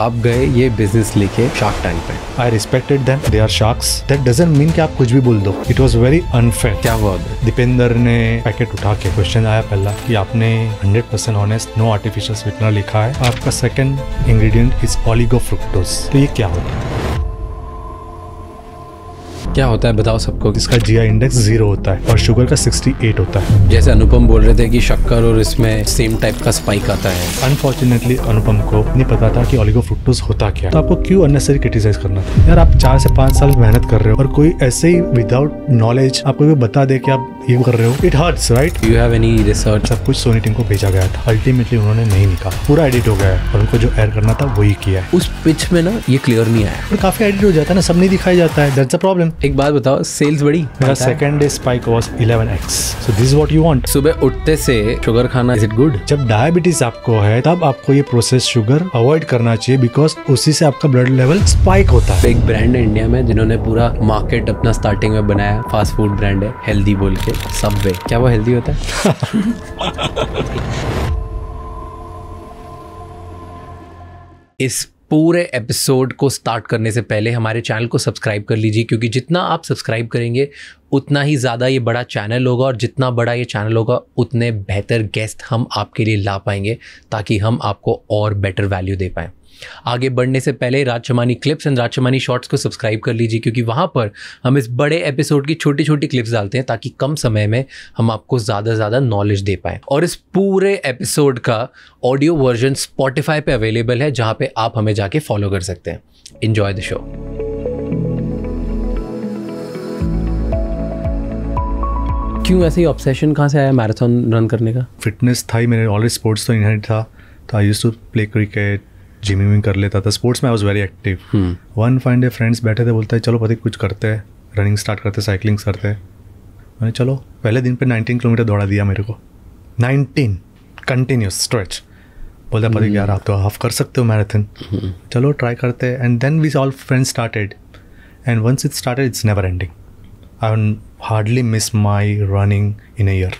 आप गए ये बिजनेस लेके शार्क टैंक पे I respected them they are sharks that doesn't mean कि आप कुछ भी बोल दो इट वॉज वेरी अनफेयर क्या हुआ दीपेंद्र ने पैकेट उठा के क्वेश्चन आया पहला कि आपने 100 percent honest no artificial sweetener लिखा है आपका second ingredient is oligofructose तो ये क्या होता है क्या होता है बताओ सबको इसका जी इंडेक्स जीरो होता है और शुगर का सिक्सटी एट होता है जैसे अनुपम बोल रहे थे कि शक्कर और इसमें सेम टाइप का स्पाइक आता है अनफॉर्चुनेटली अनुपम को नहीं पता था कि ऑलिगो फ्रुक्टोज होता क्या तो आपको क्यों अननेसरी क्रिटिसाइज करना था यार आप चार से पांच साल मेहनत कर रहे हो और कोई ऐसे ही विदाउट नॉलेज आपको भी बता दे कि आप ये कर रहे हो it hurts right you have any research सब कुछ सोनी टीम को भेजा गया था अल्टीमेटली उन्होंने नहीं निकाला पूरा एडिट हो गया है और उनको जो एयर करना था वही किया है उस पिच में ना ये क्लियर नहीं आया और काफी एडिट हो जाता है ना सब नहीं दिखाया जाता है दैट्स अ प्रॉब्लम एक बात बताओ सेल्स बड़ी मेरा second day spike was 11x so this is what you want सुबह उठते से शुगर खाना इज इट गुड जब डायबिटीज आपको है तब आपको ये प्रोसेस शुगर अवॉइड करना चाहिए बिकॉज उसी से आपका ब्लड लेवल स्पाइक होता है एक ब्रांड है इंडिया में जिन्होंने पूरा मार्केट अपना स्टार्टिंग में बनाया फास्ट फूड ब्रांड है हेल्दी बोल के सब वे क्या वो हेल्दी होता है इस पूरे एपिसोड को स्टार्ट करने से पहले हमारे चैनल को सब्सक्राइब कर लीजिए क्योंकि जितना आप सब्सक्राइब करेंगे उतना ही ज़्यादा ये बड़ा चैनल होगा और जितना बड़ा ये चैनल होगा उतने बेहतर गेस्ट हम आपके लिए ला पाएंगे ताकि हम आपको और बेटर वैल्यू दे पाएँ आगे बढ़ने से पहले Rajmani clips and Rajmani shorts को सब्सक्राइब कर लीजिए क्योंकि वहाँ पर हम इस बड़े एपिसोड की छोटी छोटी क्लिप्स डालते हैं ताकि कम समय में हम आपको ज़्यादा से ज़्यादा नॉलेज दे पाएँ और इस पूरे एपिसोड का ऑडियो वर्जन स्पॉटिफाई पर अवेलेबल है जहाँ पर आप हमें जाके फॉलो कर सकते हैं इन्जॉय द शो क्यों ऐसे ही ऑब्सेशन कहाँ से आया मैराथन रन करने का फिटनेस था ही मेरे ऑलरेडी स्पोर्ट्स तो इनहेरिट था तो I used to play cricket gymming swimming कर लेता था स्पोर्ट्स में I was very active one fine day friends बैठे थे बोलते हैं चलो पति कुछ करते हैं रनिंग स्टार्ट करते साइकिलिंग करते हैं मैंने चलो पहले दिन पे 19 किलोमीटर दौड़ा दिया मेरे को 19 कंटिन्यूस स्ट्रेच बोलता पति हम्म। यार आप तो हाफ कर सकते हो मैराथन हम्म। चलो ट्राई करते हैं and then we all friends started and once it started it's never ending I hardly miss my running in a year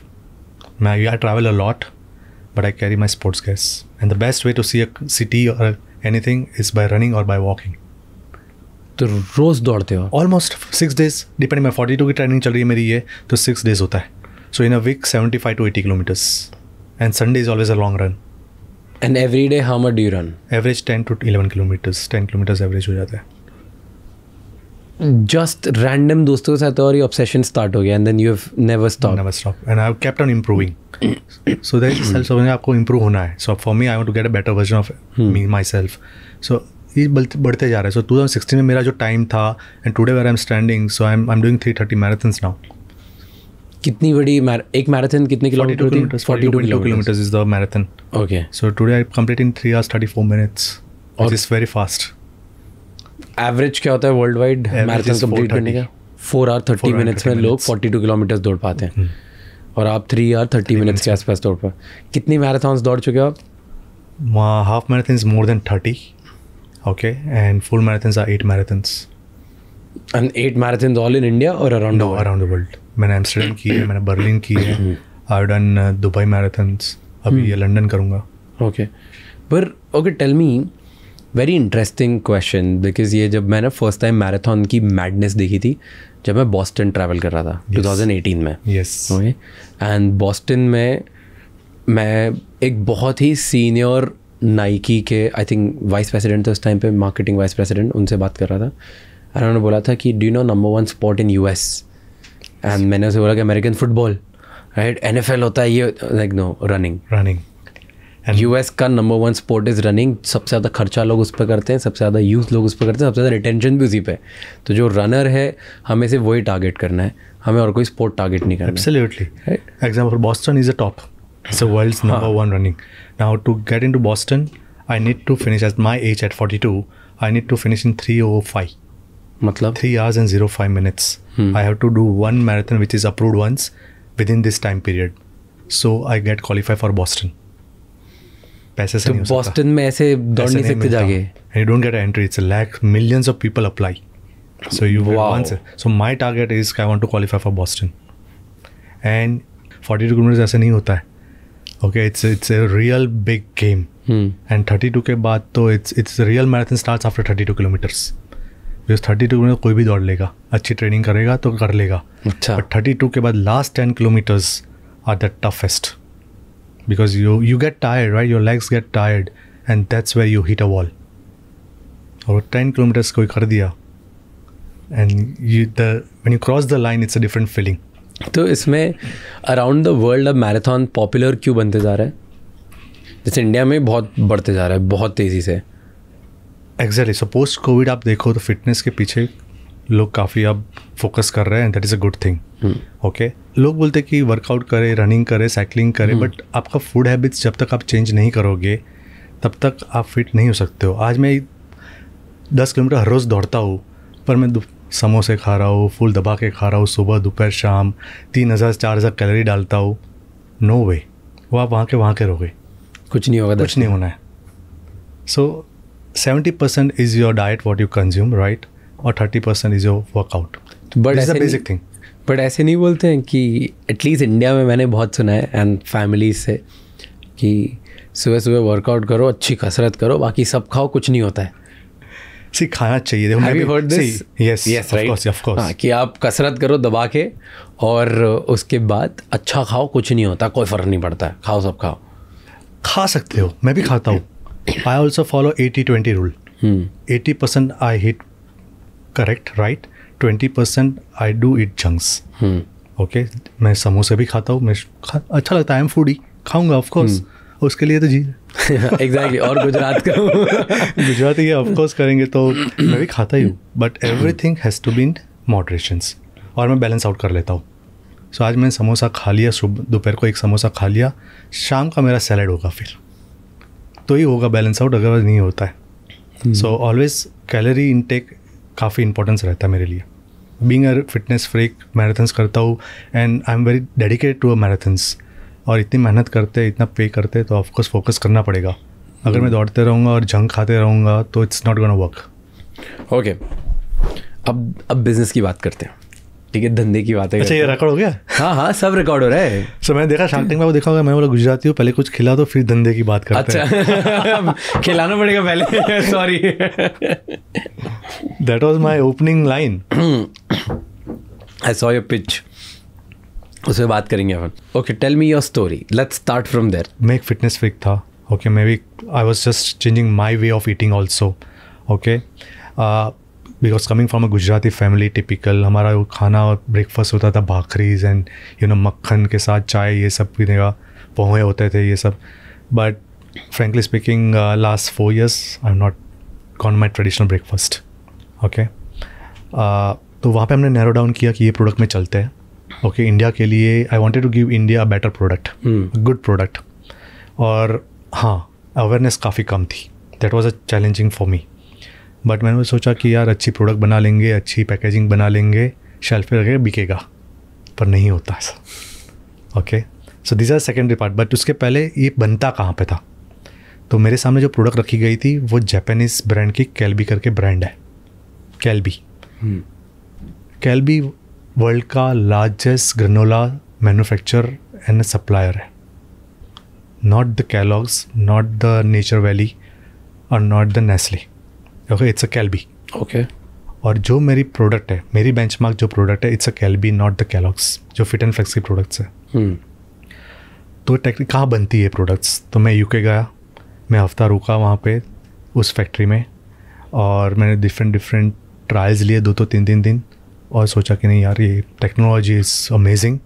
मैं I travel a lot but I carry my sports गैस and the best way to see city और anything is by running और by walking तो रोज दौड़ते हो almost six days depending मैं forty two की ट्रेनिंग चल रही है मेरी ये तो सिक्स डेज होता है so in a week seventy five to eighty kilometres and Sunday is always a long run and every day how much do run average ten to eleven kilometres ten kilometres average हो जाता है just random doston ke sath aur your obsession start ho gaya and then you have never stopped never stopped and i have kept on improving so that is self serving aapko improve hona hai so for me i want to get a better version of hmm. me myself so ये बढ़ते जा रहा है सो two thousand sixteen में मेरा जो time था and today where I am standing so I am I am doing three thirty marathons now कितनी बड़ी एक मैराथन कितने किलोमीटर होती kilometres is the marathon okay so today I complete in three hours thirty four minutes और is very fast average क्या होता है world wide marathon complete करने का फोर आर थर्टी मिनट्स में लोग फोर्टी टू किलोमीटर्स दौड़ पाते हैं हम्म। और आप थ्री आर थर्टी मिनट्स के आसपास दौड़ पाए कितनी मैराथन दौड़ चुके हो आप half marathon is more than thirty okay and full marathon are eight marathon and eight marathon all in India और अराउंड अराउंड वर्ल्ड मैंने एम्स्टर्डम की है मैंने बर्लिन की है आई डन दुबई मैराथन अभी हम्म। ये लंडन करूँगा ओके पर okay tell me very interesting question because ये जब मैंने फर्स्ट टाइम मैराथन की मैडनेस देखी थी जब मैं बॉस्टन ट्रैवल कर रहा था yes. 2018 में यस ओके एंड बॉस्टन में मैं एक बहुत ही सीनियर नाइकी के आई थिंक वाइस प्रेसिडेंट थे उस टाइम पे मार्केटिंग वाइस प्रेसिडेंट उनसे बात कर रहा था और उन्होंने बोला था कि do know number one spot in U S and मैंने उसे बोला कि American football right N F L होता है ये like no running running US का number one sport is running सबसे ज़्यादा खर्चा लोग उस पर करते हैं सबसे ज़्यादा यूथ लोग उस पर करते हैं सबसे ज़्यादा रिटेंशन भी उसी पे तो जो रनर है हमें से वही टारगेट करना है हमें और कोई स्पोर्ट टारगेट नहीं करना absolutely example Boston is a top it's a world's number one running now to get into Boston I need to finish at my age at 42 I need to finish in 305 मतलब 3 hours and 05 minutes I have to do one marathon which is approved once within this time period so I get qualify for Boston पैसे से तो Boston में ऐसे दौड़ नहीं सकते जाके you don't get entry it's like millions of people apply so you want so my target is I want to qualify for Boston and forty two kilometre ऐसे नहीं होता है okay it's it's a real big game and thirty two के बाद तो it's it's real marathon start after thirty two kilometres because thirty two kilometre कोई भी दौड़ लेगा अच्छी ट्रेनिंग करेगा तो कर लेगा अच्छा थर्टी टू के बाद last ten kilometres are the toughest because you you get tired right your legs get tired and that's where you hit a wall or 10 kilometers koi kar diya and you the when you cross the line it's a different feeling तो इसमें around the world अब marathon popular क्यों बनते जा रहे हैं जैसे India में बहुत बढ़ते जा रहा है बहुत तेज़ी से एग्जैक्टली सो पोस्ट कोविड आप देखो तो फिटनेस के पीछे लोग काफ़ी अब फोकस कर रहे हैं that is a good thing okay लोग बोलते हैं कि वर्कआउट करें रनिंग करें साइकिलिंग करें बट hmm. आपका फूड हैबिट्स जब तक आप चेंज नहीं करोगे तब तक आप फिट नहीं हो सकते हो आज मैं दस किलोमीटर हर रोज़ दौड़ता हूँ पर मैं समोसे खा रहा हूँ फुल दबा के खा रहा हूँ सुबह दोपहर शाम तीन हज़ार चार हज़ार कैलोरी डालता हूँ नो वे वो आप वहाँ के वहाँ के रहोगे कुछ नहीं होगा कुछ नहीं होना है so seventy percent is your diet what you consume right और thirty percent is your workout but is basic thing but ऐसे नहीं बोलते हैं कि एटलीस्ट इंडिया में मैंने बहुत सुना है एंड फैमिली से कि सुबह सुबह वर्कआउट करो अच्छी कसरत करो बाकी सब खाओ कुछ नहीं होता है सी खाना चाहिए देखो मैं भी heard this yes yes right of course कि आप कसरत करो दबा के और उसके बाद अच्छा खाओ कुछ नहीं होता कोई फ़र्क नहीं पड़ता है खाओ सब खाओ खा सकते हो मैं भी खाता हूँ I also follow eighty twenty rule eighty percent I hit correct right twenty percent I do it junks okay मैं समोसे भी खाता हूँ मैं खा, अच्छा लगता है आई एम फूडी खाऊंगा ऑफकोर्स hmm. उसके लिए तो जी एग्जैक्टली और गुजरात का गुजरात ये ऑफकोर्स करेंगे तो मैं भी खाता ही हूँ but everything has to be in और मैं बैलेंस आउट कर लेता हूँ सो so, आज मैंने समोसा खा लिया सुबह दोपहर को एक समोसा खा लिया शाम का मेरा सैलड होगा फिर तो ही होगा बैलेंस आउट अगर नहीं होता है सो ऑलवेज कैलोरी इनटेक काफ़ी इंपॉर्टेंस रहता है मेरे लिए being a fitness freak marathons करता हूँ and I am very dedicated to a marathons और इतनी मेहनत करते इतना पे करते तो ऑफकोर्स फोकस करना पड़ेगा अगर मैं hmm. दौड़ते रहूँगा और जंक खाते रहूँगा तो it's not gonna work okay अब अब बिज़नेस की बात करते हैं ठीक है धंधे की बात है अच्छा ये रिकॉर्ड हो गया हाँ हाँ सब रिकॉर्ड हो रहा है सो so, मैंने देखा शार्क टैंक में वो देखा होगा मैं बोला गुजराती हूँ पहले कुछ खिला दो फिर धंधे की बात करते अच्छा खिलाना पड़ेगा पहले sorry that was my opening line I saw your pitch उसमें बात करेंगे अपन okay tell me your story let's start from there मैं एक फिटनेस फ्रिक था okay maybe I was just changing my way of eating also okay because coming from a Gujarati family typical हमारा खाना और ब्रेकफास्ट होता था भाखरीज and you know मक्खन के साथ चाय ये सब पीने का पोहे होते थे ये सब but frankly speaking last four years I am not con my traditional breakfast okay तो वहाँ पर हमने नैरो डाउन किया कि ये प्रोडक्ट में चलते हैं ओके okay, इंडिया के लिए I wanted to give India a better product good product और हाँ अवेयरनेस काफ़ी कम थी that was a challenging for me but मैंने सोचा कि यार अच्छी प्रोडक्ट बना लेंगे अच्छी पैकेजिंग बना लेंगे शेल्फ पे रखेगा बिकेगा पर नहीं होता ऐसा okay so this are secondary part but उसके पहले ये बनता कहाँ पे था तो मेरे सामने जो प्रोडक्ट रखी गई थी वो जैपनीज ब्रांड की कैलबी करके ब्रांड है कैलबी कैलबी वर्ल्ड का largest granola manufacture and supplier है not the Kellogg's not the Nature Valley और not the Nestle okay it's a Calbee okay और जो मेरी प्रोडक्ट है मेरी बेंच जो प्रोडक्ट है it's a Calbee not the Kellogg's जो फिट एंड फ्लेक्स की प्रोडक्ट्स है hmm. तो टेक्निक कहाँ बनती है प्रोडक्ट्स तो मैं यूके गया मैं हफ्ता रुका वहाँ पे उस फैक्ट्री में और मैंने डिफरेंट डिफरेंट ट्रायल्स लिए दो तो तीन तीन दिन और सोचा कि नहीं यार ये टेक्नोलॉजी इज़ अमेजिंग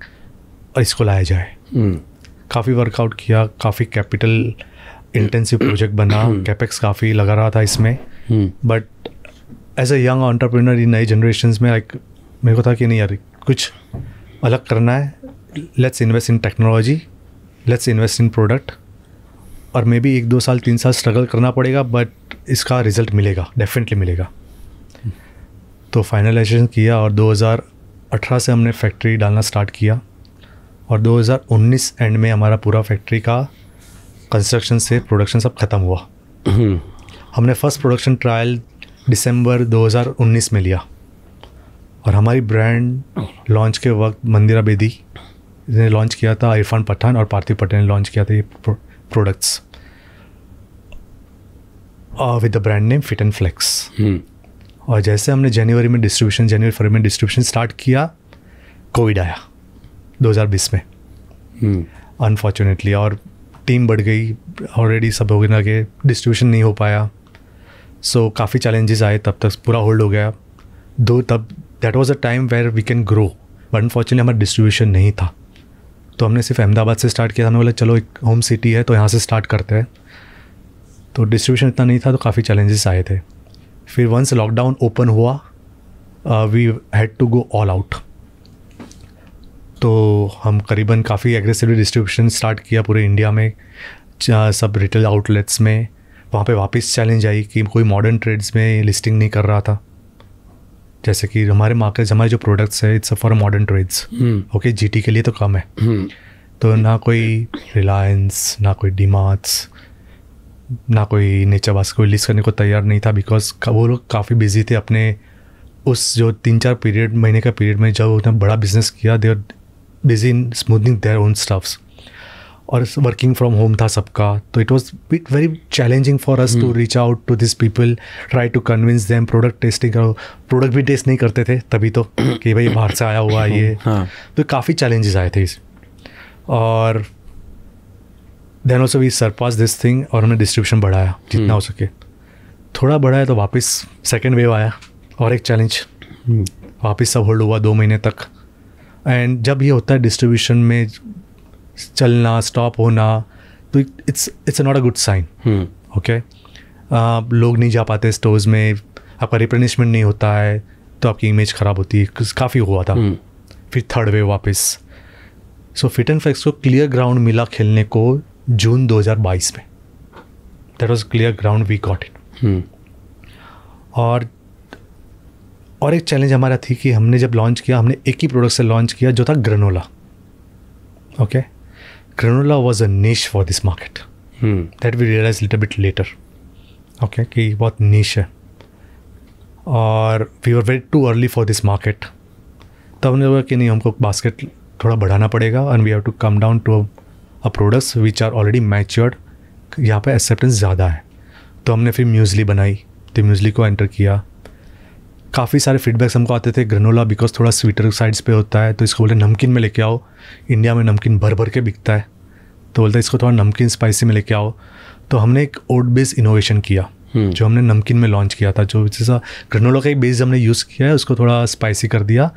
और इसको लाया जाए hmm. काफ़ी वर्कआउट किया काफ़ी कैपिटल इंटेंसिव प्रोजेक्ट बना कैपेक्स hmm. काफ़ी लगा रहा था इसमें but as a young in नई जनरेशन में लाइक मेरे को था कि नहीं यार कुछ अलग करना है let's invest in technology let's invest in product और मे बी एक दो साल तीन साल स्ट्रगल करना पड़ेगा बट इसका रिजल्ट मिलेगा डेफिनेटली मिलेगा तो फाइनलाइजेशन किया और 2018 से हमने फैक्ट्री डालना स्टार्ट किया और 2019 एंड में हमारा पूरा फैक्ट्री का कंस्ट्रक्शन से प्रोडक्शन सब ख़त्म हुआ hmm. हमने फ़र्स्ट प्रोडक्शन ट्रायल दिसंबर 2019 में लिया और हमारी ब्रांड लॉन्च के वक्त मंदिरा बेदी ने लॉन्च किया था इरफान पठान और पार्थिव पटेल ने लॉन्च किया था ये products with the brand name Fit and Flex और जैसे हमने जनवरी में डिस्ट्रीब्यूशन जनवरी फरवरी में डिस्ट्रीब्यूशन स्टार्ट किया कोविड आया 2020 में अनफॉर्चुनेटली हम्म। hmm. और टीम बढ़ गई ऑलरेडी सब हो गए कि डिस्ट्रीब्यूशन नहीं हो पाया सो so, काफ़ी चैलेंजेस आए तब तक पूरा होल्ड हो गया दो तब that was a time where we can grow but unfortunately हमारा डिस्ट्रीब्यूशन नहीं था तो हमने सिर्फ अहमदाबाद से स्टार्ट किया हमने बोला चलो एक होम सिटी है तो यहाँ से स्टार्ट करते हैं तो डिस्ट्रीब्यूशन इतना नहीं था तो काफ़ी चैलेंजेस आए थे फिर वंस लॉकडाउन ओपन हुआ we had to go all out तो हम करीबन काफ़ी एग्रेसिवली डिस्ट्रीब्यूशन स्टार्ट किया पूरे इंडिया में सब रिटेल आउटलेट्स में वहाँ पे वापस चैलेंज आई कि कोई मॉडर्न ट्रेड्स में लिस्टिंग नहीं कर रहा था जैसे कि हमारे मार्केट हमारे जो प्रोडक्ट्स है it's for modern trades okay GT के लिए तो कम है हम्म। तो ना कोई रिलायंस ना कोई डीमार्ट्स ना कोई नेचर बास को लिस्ट करने को तैयार नहीं था बिकॉज वो लोग काफ़ी बिजी थे अपने उस जो तीन चार पीरियड महीने का पीरियड में जब उन्होंने बड़ा बिजनेस किया there busy in smoothening their own staffs और वर्किंग फ्रॉम होम था सबका तो it was bit very challenging for us to reach out to this people try to convince them product testing करो प्रोडक्ट भी test नहीं करते थे तभी तो कि भाई बाहर से आया हुआ ये हम्म, हाँ. तो काफ़ी चैलेंजेस आए थे इस और then also we surpass this thing और हमने डिस्ट्रीब्यूशन बढ़ाया जितना हम्म। हो सके थोड़ा बढ़ाया तो वापस सेकेंड वेव आया और एक चैलेंज हम्म। वापस सब होल्ड हुआ दो महीने तक एंड जब ये होता है डिस्ट्रीब्यूशन में चलना स्टॉप होना तो it's it's not a good sign okay लोग नहीं जा पाते स्टोर्स में आपका रिप्लेनिशमेंट नहीं होता है तो आपकी इमेज ख़राब होती है काफ़ी हुआ था hmm. फिर थर्ड वेव वापस सो फिट एंड फ्लेक्स को क्लियर ग्राउंड मिला खेलने को जून 2022 में that was clear ground we got it और और एक चैलेंज हमारा थी कि हमने जब लॉन्च किया हमने एक ही प्रोडक्ट से लॉन्च किया जो था granola okay okay? granola was a niche for this market hmm. that we realized a little bit later okay कि बहुत niche है और we were very too early for this market तब हमने लगा कि नहीं हमको बास्केट थोड़ा बढ़ाना पड़ेगा and we have to come down to a products which are already matured यहाँ पर एक्सेप्टेंस ज़्यादा है तो हमने फिर म्यूजली बनाई तो म्यूजली को एंटर किया काफ़ी सारे फीडबैक्स हमको आते थे ग्रनोला बिकॉज थोड़ा स्वीटर साइड्स पे होता है तो इसको बोलते नमकीन में लेके आओ इंडिया में नमकीन भर भर के बिकता है तो बोलते इसको थोड़ा नमकीन स्पाइसी में लेके आओ तो हमने एक ओट बेस इनोवेशन किया Hmm. जो हमने नमकीन में लॉन्च किया था जो जैसा ग्रनोला का एक बेस हमने यूज़ किया है उसको थोड़ा स्पाइसी कर दिया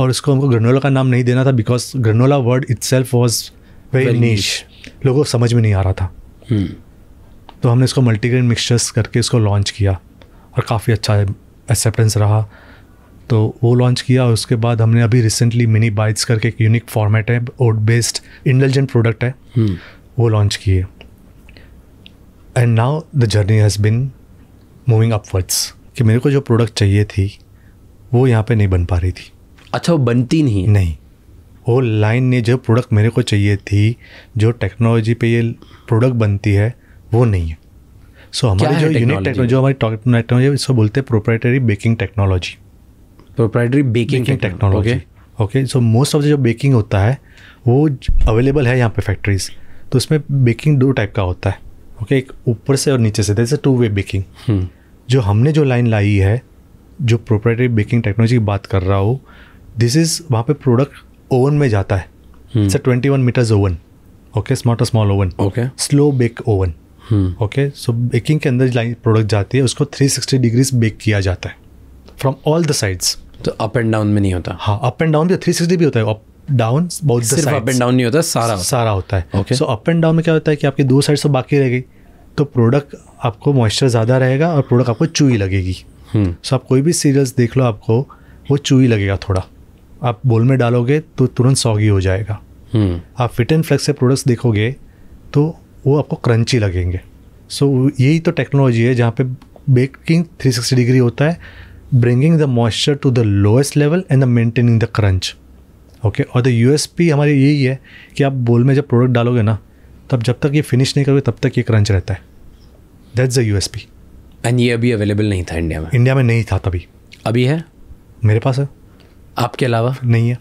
और उसको हमको ग्रनोला का नाम नहीं देना था because granola word itself was very niche लोगों को समझ में नहीं आ रहा था हम्म। तो हमने इसको मल्टीग्रेन मिक्सचर्स करके इसको लॉन्च किया और काफ़ी अच्छा एक्सेप्टेंस रहा तो वो लॉन्च किया और उसके बाद हमने अभी रिसेंटली मिनी बाइट्स करके एक यूनिक फॉर्मेट है ओट बेस्ड इंटेलिजेंट प्रोडक्ट है हम्म। वो लॉन्च किए and now the journey has been moving upwards कि मेरे को जो प्रोडक्ट चाहिए थी वो यहाँ पे नहीं बन पा रही थी अच्छा वो बनती नहीं नहीं वो लाइन ने जो प्रोडक्ट मेरे को चाहिए थी जो टेक्नोलॉजी पे ये प्रोडक्ट बनती है वो नहीं है सो हमारी जो यूनिक टेक्नोलॉजी हमारी टेक्नोलॉजी है इसको बोलते हैं proprietary baking technology proprietary baking technology okay so most of the जो बेकिंग होता है वो अवेलेबल है यहाँ पे फैक्ट्रीज तो उसमें बेकिंग दो टाइप का होता है ओके okay, एक ऊपर से और नीचे से अ टू वे बेकिंग जो हमने जो लाइन लाई है जो प्रोप्राइटरी बेकिंग टेक्नोलॉजी की बात कर रहा हूँ दिस इज़ वहाँ पे प्रोडक्ट ओवन में जाता है twenty one metres oven okay smart small oven okay slow bake oven okay so baking के अंदर लाइन प्रोडक्ट जाती है उसको 360 डिग्रीज बेक किया जाता है फ्रॉम ऑल द साइड्स तो अप एंड डाउन में नहीं होता हाँ अप एंड डाउन भी थ्री सिक्सटी भी होता है अप डाउन बहुत सिर्फ अप एंड डाउन नहीं होता सारा होता। सारा होता है okay so up and down में क्या होता है कि आपकी दो साइड से तो बाकी रह गई तो प्रोडक्ट आपको मॉइस्चर ज़्यादा रहेगा और प्रोडक्ट आपको चूई लगेगी सो हम्म। so, आप कोई भी सीरियल्स देख लो आपको वो चूई लगेगा थोड़ा आप बोल में डालोगे तो तुरंत सॉगी हो जाएगा हम्म। आप फिट एंड फ्लेक्स से प्रोडक्ट्स देखोगे तो वो आपको क्रंची लगेंगे सो so, यही तो टेक्नोलॉजी है जहाँ पे बेकिंग 360 डिग्री होता है bringing the moisture to the lowest level and the maintaining the crunch okay और द यू एस पी हमारी यही है कि आप बोल में जब प्रोडक्ट डालोगे ना तब जब तक ये फिनिश नहीं करोगे तब तक ये क्रंच रहता है that's the U S P and ये अभी अवेलेबल नहीं था इंडिया में इंडिया में नहीं था तभी अभी है मेरे पास है आपके अलावा नहीं है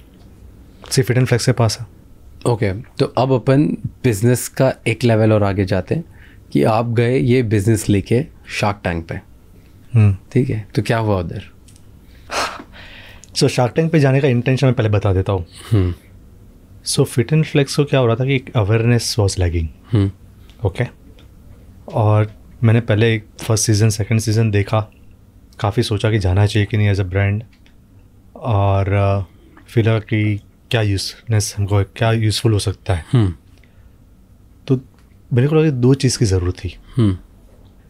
सिर्फ फिट एंड फ्लेक्स के पास है ओके okay, तो अब अपन बिजनेस का एक लेवल और आगे जाते हैं कि आप गए ये बिजनेस लेके शार्क टैंक पे हम्म। ठीक है तो क्या हुआ उधर सो शार्क टैंक पे जाने का इंटेंशन मैं पहले बता देता हूँ सो फिट एंड फ्लेक्स को क्या हो रहा था कि एक अवेयरनेस वॉज लैगिंग ओके और मैंने पहले एक फर्स्ट सीज़न सेकेंड सीज़न देखा काफ़ी सोचा कि जाना चाहिए कि नहीं एज अ ब्रांड और uh, फिर कि क्या यूजनेस हमको क्या यूज़फुल हो सकता है हम्म। तो मेरे को लगे दो चीज़ की ज़रूरत थी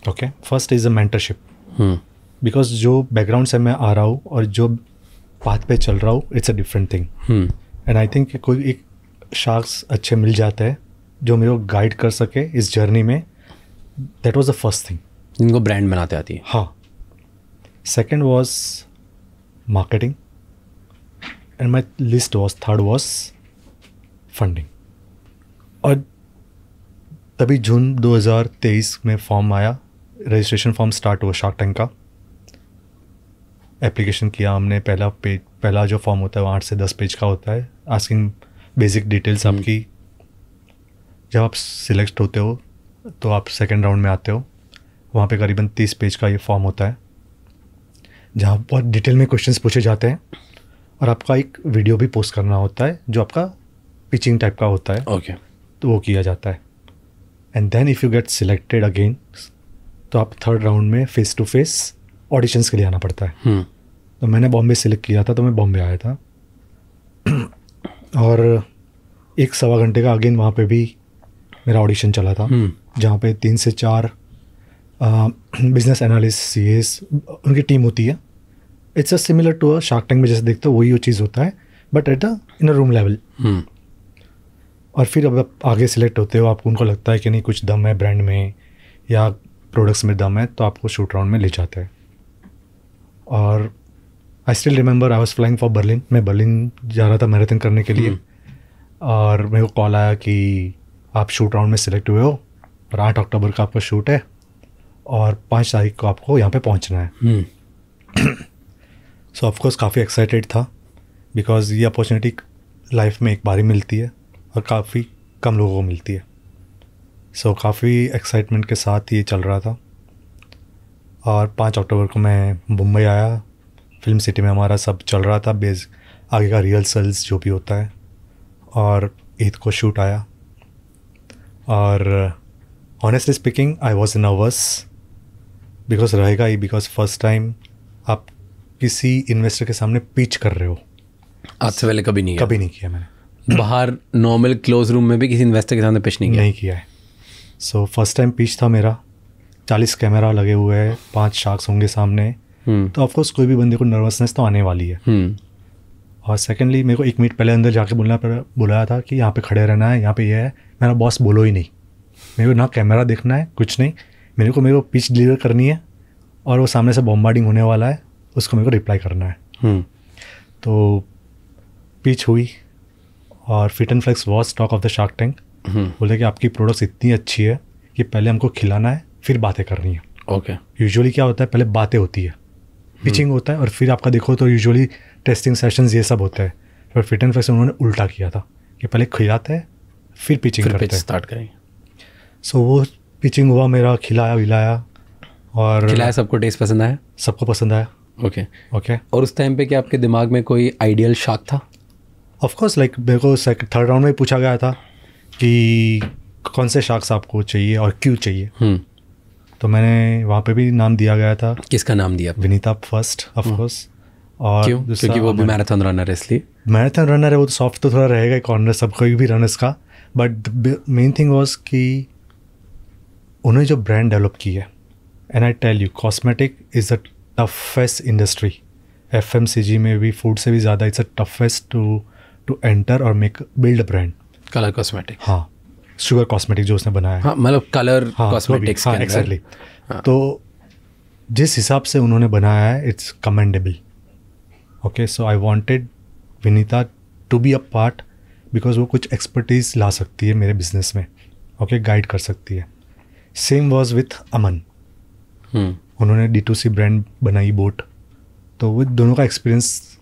okay first is a mentorship because जो बैकग्राउंड से मैं आ रहा हूँ और जो पाथ पे चल रहा हूँ it's a different thing and I think कोई एक शख्स अच्छे मिल जाते हैं जो मेरे को गाइड कर सके इस जर्नी में that was the first thing जिनको ब्रांड बनाते आती है हाँ second was marketing and my list was third was funding और तभी जून 2023 में फॉर्म आया रजिस्ट्रेशन फॉर्म स्टार्ट हुआ शार्क टैंक का एप्लीकेशन किया हमने पहला पेज पहला जो फॉर्म होता है वो आठ से दस पेज का होता है आस्किंग बेसिक डिटेल्स आपकी जब आप सिलेक्ट होते हो तो आप सेकेंड राउंड में आते हो वहाँ पे करीबन तीस पेज का ये फॉर्म होता है जहाँ बहुत डिटेल में क्वेश्चंस पूछे जाते हैं और आपका एक वीडियो भी पोस्ट करना होता है जो आपका पिचिंग टाइप का होता है ओके तो वो किया जाता है and then if you get selected again तो आप थर्ड राउंड में फेस टू फेस ऑडिशंस के लिए आना पड़ता है hmm. तो मैंने बॉम्बे सेलेक्ट किया था तो मैं बॉम्बे आया था और एक सवा घंटे का अगेन वहाँ पे भी मेरा ऑडिशन चला था hmm. जहाँ पे तीन से चार बिजनेस एनालिस्ट सी उनकी टीम होती है it's a similar to a Shark Tank में जैसे देखते हो वही वो चीज़ होता है but at a in room level और फिर अब आप आगे सिलेक्ट होते हो आपको उनको लगता है कि नहीं कुछ दम है ब्रांड में या प्रोडक्ट्स में दम है तो आपको शूट राउंड में ले जाते हैं और I still remember I was flying for Berlin मैं बर्लिन जा रहा था मैराथन करने के लिए हम्म। और मेरे को कॉल आया कि आप शूट राउंड में सिलेक्ट हुए हो और आठ अक्टूबर का आपका शूट है और पाँच तारीख को आपको यहाँ पे पहुँचना है हम्म। सो ऑफकोर्स काफ़ी एक्साइटेड था बिकॉज ये अपॉर्चुनिटी लाइफ में एक बार ही मिलती है और काफ़ी कम लोगों को मिलती है सो so, काफ़ी एक्साइटमेंट के साथ ये चल रहा था और पाँच अक्टूबर को मैं मुंबई आया फिल्म सिटी में हमारा सब चल रहा था बेस आगे का रिहर्सल्स जो भी होता है और ईद को शूट आया और honestly speaking I was nervous because रहेगा ही बिकॉज फर्स्ट टाइम आप किसी इन्वेस्टर के सामने पिच कर रहे हो आज से पहले कभी नहीं कभी नहीं किया मैंने बाहर नॉर्मल क्लोज रूम में भी किसी इन्वेस्टर के सामने पिच नहीं किया नहीं किया है सो फर्स्ट टाइम पिच था मेरा चालीस कैमरा लगे हुए हैं पाँच शार्क्स होंगे सामने हम्म। तो ऑफकोर्स कोई भी बंदे को नर्वसनेस तो आने वाली है हम्म। और सेकेंडली मेरे को एक मिनट पहले अंदर जाके बोलना बुलाया था कि यहाँ पे खड़े रहना है यहाँ पे ये यह है मेरा बॉस बोलो ही नहीं मेरे को ना कैमरा देखना है कुछ नहीं मेरे को मेरे को पिच डिलीवर करनी है और वो सामने से बॉम्बार्डिंग होने वाला है उसको मेरे को रिप्लाई करना है हम्म। तो पिच हुई और fit and flex was stock of the Shark Tank बोले कि आपकी प्रोडक्ट्स इतनी अच्छी है कि पहले हमको खिलाना है फिर बातें करनी है ओके okay. यूजुअली क्या होता है पहले बातें होती है पिचिंग हम्म। होता है और फिर आपका देखो तो यूजुअली टेस्टिंग सेशन ये सब होता है पर फिट एंड फ्लेक्स उन्होंने उल्टा किया था कि पहले खिलाते हैं फिर पिचिंग फिर करते हैं स्टार्ट करेंगे सो so, वो पिचिंग हुआ मेरा खिलाया विलाया और खिलाया सबको टेस्ट पसंद आया सबको पसंद आया ओके ओके और उस टाइम पे क्या आपके दिमाग में कोई आइडियल शार्क था ऑफकोर्स लाइक मेरे को थर्ड राउंड में पूछा गया था कि कौन से शार्क्स आपको चाहिए और क्यों चाहिए हम्म। तो मैंने वहाँ पे भी नाम दिया गया था किसका नाम दिया विनीता फर्स्ट हम्म। ऑफकोर्स और क्यों? क्योंकि वो भी मैराथन रनर है इसलिए मैराथन रनर है वो तो सॉफ्ट तो थोड़ा रहेगा कॉर्नर सब कोई भी रन इसका बट मेन थिंग वॉज कि उन्होंने जो ब्रांड डेवलप की है and I tell you cosmetic is a toughest industry F M C G में भी फूड से भी ज़्यादा it's a toughest to to enter और make build brand colour cosmetic हाँ शुगर कॉस्मेटिक जो उसने बनाया हाँ, मतलब कलर हाँ, कॉस्मेटिक्स हाँ, एक्जैक्टली हाँ. तो जिस हिसाब से उन्होंने बनाया है it's commendable okay so I wanted Vineeta to be a part because वो कुछ एक्सपर्टीज ला सकती है मेरे बिजनेस में ओके okay, गाइड कर सकती है सेम वॉज विथ अमन उन्होंने डी टू सी ब्रांड बनाई बोट तो वो दोनों का एक्सपीरियंस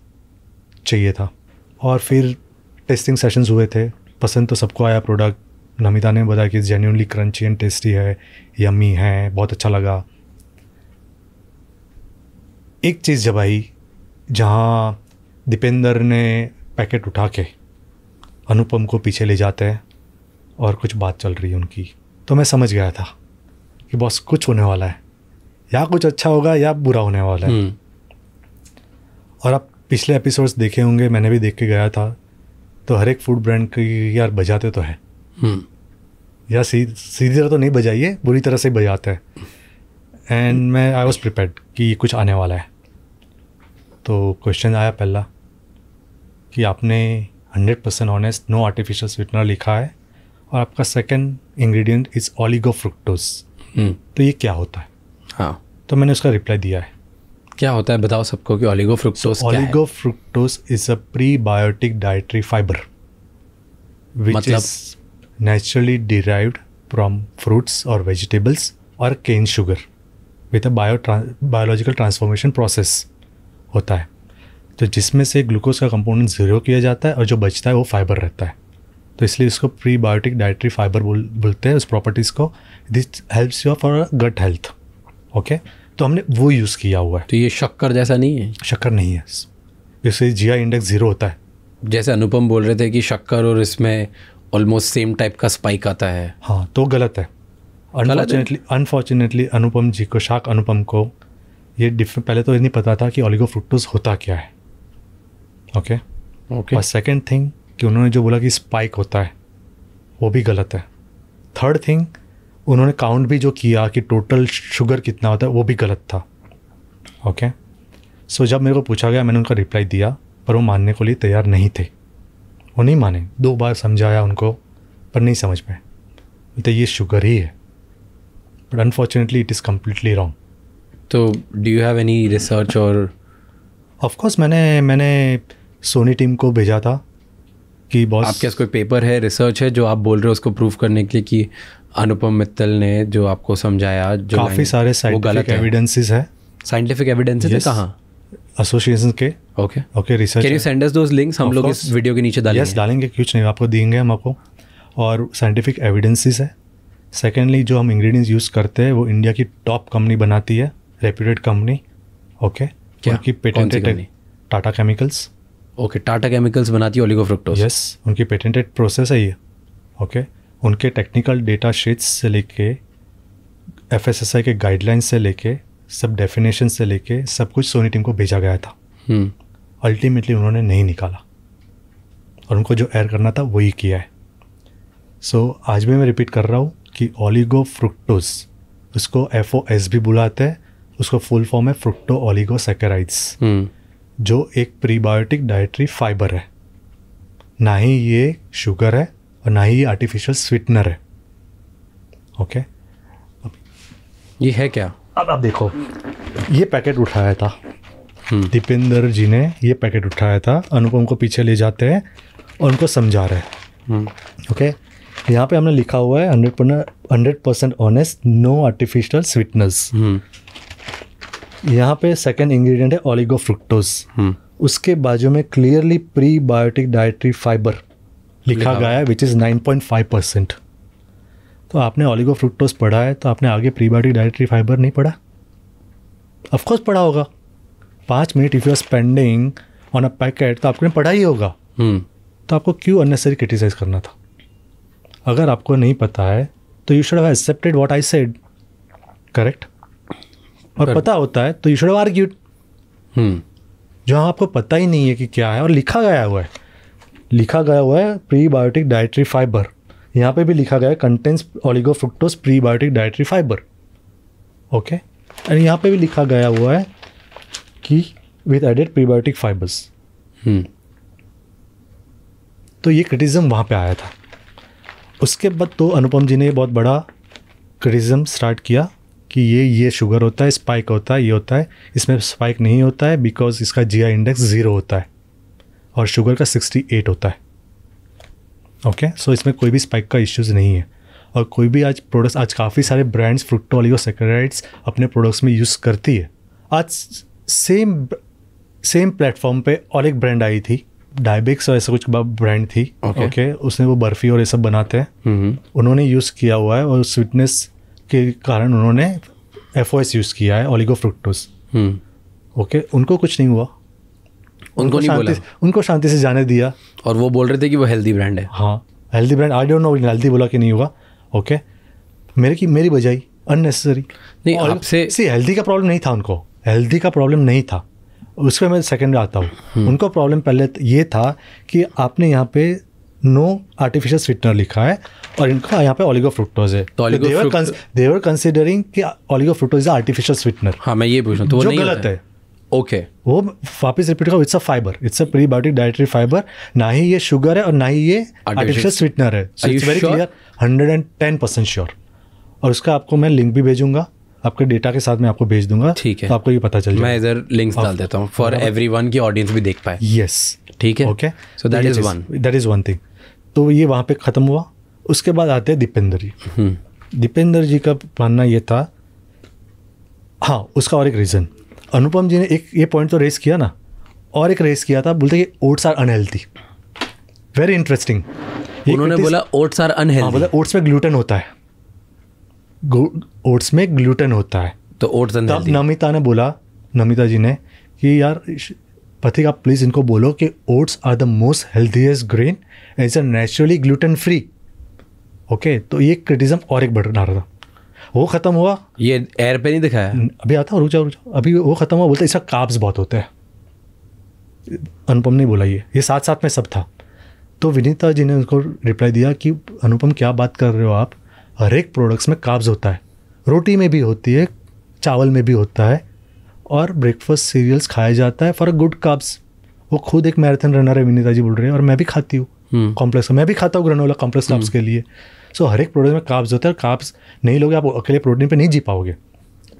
चाहिए था और फिर टेस्टिंग सेशंस हुए थे पसंद तो सबको आया प्रोडक्ट नमिता ने बताया कि जेन्यूनली क्रंची एंड टेस्टी है यमी है बहुत अच्छा लगा एक चीज़ जब आई जहाँ दीपेंद्र ने पैकेट उठा के अनुपम को पीछे ले जाते हैं और कुछ बात चल रही है उनकी तो मैं समझ गया था कि बॉस कुछ होने वाला है या कुछ अच्छा होगा या बुरा होने वाला है हम्म। और आप पिछले एपिसोड्स देखे होंगे मैंने भी देख के गया था तो हर एक फूड ब्रांड की यार बजाते तो है हम्म। या सीधी सीधी तरह तो नहीं बजाइए बुरी तरह से बजाते हैं एंड मैं आई वॉज प्रिपेयर कि कुछ आने वाला है तो क्वेश्चन आया पहला कि आपने hundred percent honest no artificial sweetener लिखा है और आपका second ingredient is oligofructose तो ये क्या होता है हाँ तो मैंने उसका रिप्लाई दिया है क्या होता है बताओ सबको कि oligofructose oligofructose is a prebiotic dietary fibre which is naturally derived from fruits और वेजिटेबल्स और cane sugar with a bio biological transformation process होता है तो जिसमें से ग्लूकोज का कंपोनेंट ज़ीरो किया जाता है और जो बचता है वो फाइबर रहता है तो इसलिए इसको प्रीबायोटिक डाइटरी फाइबर बोल बोलते हैं उस प्रॉपर्टीज़ को this helps you for gut health okay तो हमने वो यूज़ किया हुआ है तो ये शक्कर जैसा नहीं है शक्कर नहीं है इससे जी आई इंडेक्स ज़ीरो होता है जैसे अनुपम बोल रहे थे कि शक्कर और इसमें ऑलमोस्ट सेम टाइप का स्पाइक आता है हाँ तो गलत है अनफॉर्चुनेटली अनफॉर्चुनेटली अनुपम जी को शाक अनुपम को ये डिफ पहले तो नहीं पता था कि ऑलिगोफ्रुक्टोज होता क्या है ओके ओके और सेकेंड थिंग कि उन्होंने जो बोला कि स्पाइक होता है वो भी गलत है थर्ड थिंग उन्होंने काउंट भी जो किया कि टोटल शुगर कितना होता है वो भी गलत था ओके सो जब मेरे को पूछा गया मैंने उनका रिप्लाई दिया पर वो मानने को लिए तैयार नहीं थे वो नहीं माने दो बार समझाया उनको पर नहीं समझ पाए बोलते ये शुगर ही है but unfortunately it is completely wrong तो do you have any research और ऑफकोर्स मैंने मैंने सोनी टीम को भेजा था कि बॉस आपके पास कोई पेपर है रिसर्च है जो आप बोल रहे हो उसको प्रूव करने के लिए कि अनुपम मित्तल ने जो आपको समझाया जो काफ़ी सारे साइंटिफिक एविडेंसेस है साइंटिफिक एविडेंसेस yes. कहाँ एसोसिएशन के okay okay research can you send us those links हम लोग इस वीडियो के नीचे डालेंगे यस yes, डालेंगे कुछ नहीं आपको देंगे हम आपको और साइंटिफिक एविडेंसेस है सेकेंडली जो हम इंग्रेडिएंट्स यूज़ करते हैं वो इंडिया की टॉप कंपनी बनाती है रेप्यूटेड कंपनी ओके क्या उनकी patented Tata Chemicals okay Tata Chemicals बनाती है ओलिगोफ्रुक्टोज यस उनकी पेटेंटेड प्रोसेस है ये ओके okay? उनके टेक्निकल डेटा शीट्स से लेके एफ एस एस आई के गाइडलाइंस से लेके सब डेफिनेशन से लेके सब कुछ सोनी टीम को भेजा गया था अल्टीमेटली हम्म। उन्होंने नहीं निकाला और उनको जो एयर करना था वही किया है सो so, आज भी मैं रिपीट कर रहा हूँ कि ओलिगो फ्रुक्टोज उसको एफ ओ एस भी बुलाते हैं उसको फुल फॉर्म है फ्रुक्टो ओलिगो सेकेराइड्स जो एक प्रीबायोटिक डाइट्री फाइबर है ना ही ये शुगर है ही आर्टिफिशियल स्वीटनर है ओके ये है क्या अब आप देखो ये पैकेट उठाया था हम्म। दीपेंद्र जी ने ये पैकेट उठाया था अनुपम को पीछे ले जाते हैं और उनको समझा रहे हैं ओके हम्म। यहाँ पे हमने लिखा हुआ है hundred hundred percent honest no artificial sweetness यहाँ पे सेकंड इंग्रेडिएंट है ऑलिगो फ्रुक्टोज हम्म। उसके बाजू में clearly prebiotic dietary fibre लिखा गया है which is nine point five percent तो आपने ऑलिगो फ्रुक्टोज पढ़ा है तो आपने आगे प्रीबायोटिक डाइटरी फाइबर नहीं पढ़ा ऑफकोर्स पढ़ा होगा पाँच minute if you are spending on a packet तो आपने पढ़ा ही होगा हम्म। तो आपको क्यों अननेसरी क्रिटिसाइज करना था अगर आपको नहीं पता है तो you should have accepted what I said correct और पता होता है तो यू शुड हैव आर्ग्यूड जहाँ आपको पता ही नहीं है कि क्या है और लिखा गया हुआ है लिखा गया हुआ है प्रीबायोटिक डाइट्री फाइबर यहाँ पे भी लिखा गया है contents pre prebiotic dietary fibre okay and यहाँ पे भी लिखा गया हुआ है कि विथ एडेड प्रीबायोटिक फाइबर्स तो ये क्रिटिज़म वहाँ पे आया था उसके बाद तो अनुपम जी ने बहुत बड़ा क्रिटिज़म स्टार्ट किया कि ये ये शुगर होता है स्पाइक होता है ये होता है इसमें स्पाइक नहीं होता है बिकॉज इसका जी इंडेक्स ज़ीरो होता है और शुगर का 68 होता है ओके okay? सो so, इसमें कोई भी स्पाइक का इश्यूज़ नहीं है और कोई भी आज प्रोडक्ट्स आज काफ़ी सारे ब्रांड्स फ्रुक्टोली और सेक्रेट्स अपने प्रोडक्ट्स में यूज़ करती है आज सेम सेम प्लेटफॉर्म पे और एक ब्रांड आई थी डायबिक्स और ऐसा कुछ ब्रांड थी ओके okay. okay, उसने वो बर्फ़ी और ये सब बनाते हैं उन्होंने यूज़ किया हुआ है और स्वीटनेस के कारण उन्होंने एफ यूज़ किया है ओलिगो फ्रुक्टोज ओके okay, उनको कुछ नहीं हुआ उनको नहीं बोला उनको शांति से जाने दिया और वो बोल रहे थे कि वो हेल्दी ब्रांड है हाँ healthy brand I don't know healthy बोला कि नहीं होगा ओके मेरे की मेरी बजाई अननेसेसरी नहीं आपसे सी हेल्दी का प्रॉब्लम नहीं था उनको हेल्दी का प्रॉब्लम नहीं था उस पर मैं सेकेंड में आता हूँ हम्म। उनका प्रॉब्लम पहले ये था कि आपने यहाँ पे नो आर्टिफिशियल स्वीटनर लिखा है और इनका यहाँ पे ऑलिगो फ्रुक्टोज है तो देवर कंसिडरिंग कि ओलिगो फ्रुक्टोज आर्टिफिशियल स्वीटनर हाँ मैं ये पूछ रहा हूँ तो गलत है ओके वो वापस रिपीट करो it's a fibre it's a prebiotic dietary fibre ना ही ये शुगर है और ना ही ये आर्टिफिशियल स्वीटनर है it's very clear hundred and ten percent sure और उसका आपको मैं लिंक भी भेजूंगा आपके डेटा के साथ मैं आपको भेज दूंगा ठीक है तो आपको ये पता चल मैं इधर लिंक्स डाल देता हूँ फॉर एवरी वन की ऑडियंस भी देख पाए यस ठीक है okay so that is one that is one thing तो ये वहाँ पे ख़त्म हुआ उसके बाद आते हैं दीपेंद्र जी हम्म. दीपेंद्र जी का मानना ये था हाँ उसका और एक रीज़न अनुपम जी ने एक ये पॉइंट तो रेस किया ना और एक रेस किया था बोलते कि oats are unhealthy very interesting उन्होंने बोला ओट्स आर अनहेल्थी बोला ओट्स में ग्लूटेन होता है ओट्स में ग्लूटेन होता है तो ओट्स तब नमिता ने बोला नमिता जी ने कि यार पथिक आप प्लीज़ इनको बोलो कि oats are the most healthiest grain it's a naturally gluten free okay तो ये क्रिटिज्म और एक बढ़ रहा था वो खत्म हुआ ये एयर पे नहीं दिखाया अभी आता रुचा रुक जाओ रुक जाओ अभी वो खत्म हुआ बोलते इसका काब्स बहुत होते हैं अनुपम ने बोला ये ये साथ साथ में सब था तो विनीता जी ने उसको रिप्लाई दिया कि अनुपम क्या बात कर रहे हो आप हर एक प्रोडक्ट्स में काब्स होता है रोटी में भी होती है चावल में भी होता है और ब्रेकफास्ट सीरियल्स खाया जाता है फॉर अ गुड काब्स वो खुद एक मैराथन रनर है विनीता जी बोल रहे हैं और मैं भी खाती हूँ कॉम्प्लेक्स हम्म। मैं भी खाता हूँ ग्रनोला कॉम्प्लेक्स काब्स के लिए सो हर एक प्रोडक्ट में काप्स हैं और काप्स नहीं लोगे आप अकेले प्रोटीन पर नहीं जी पाओगे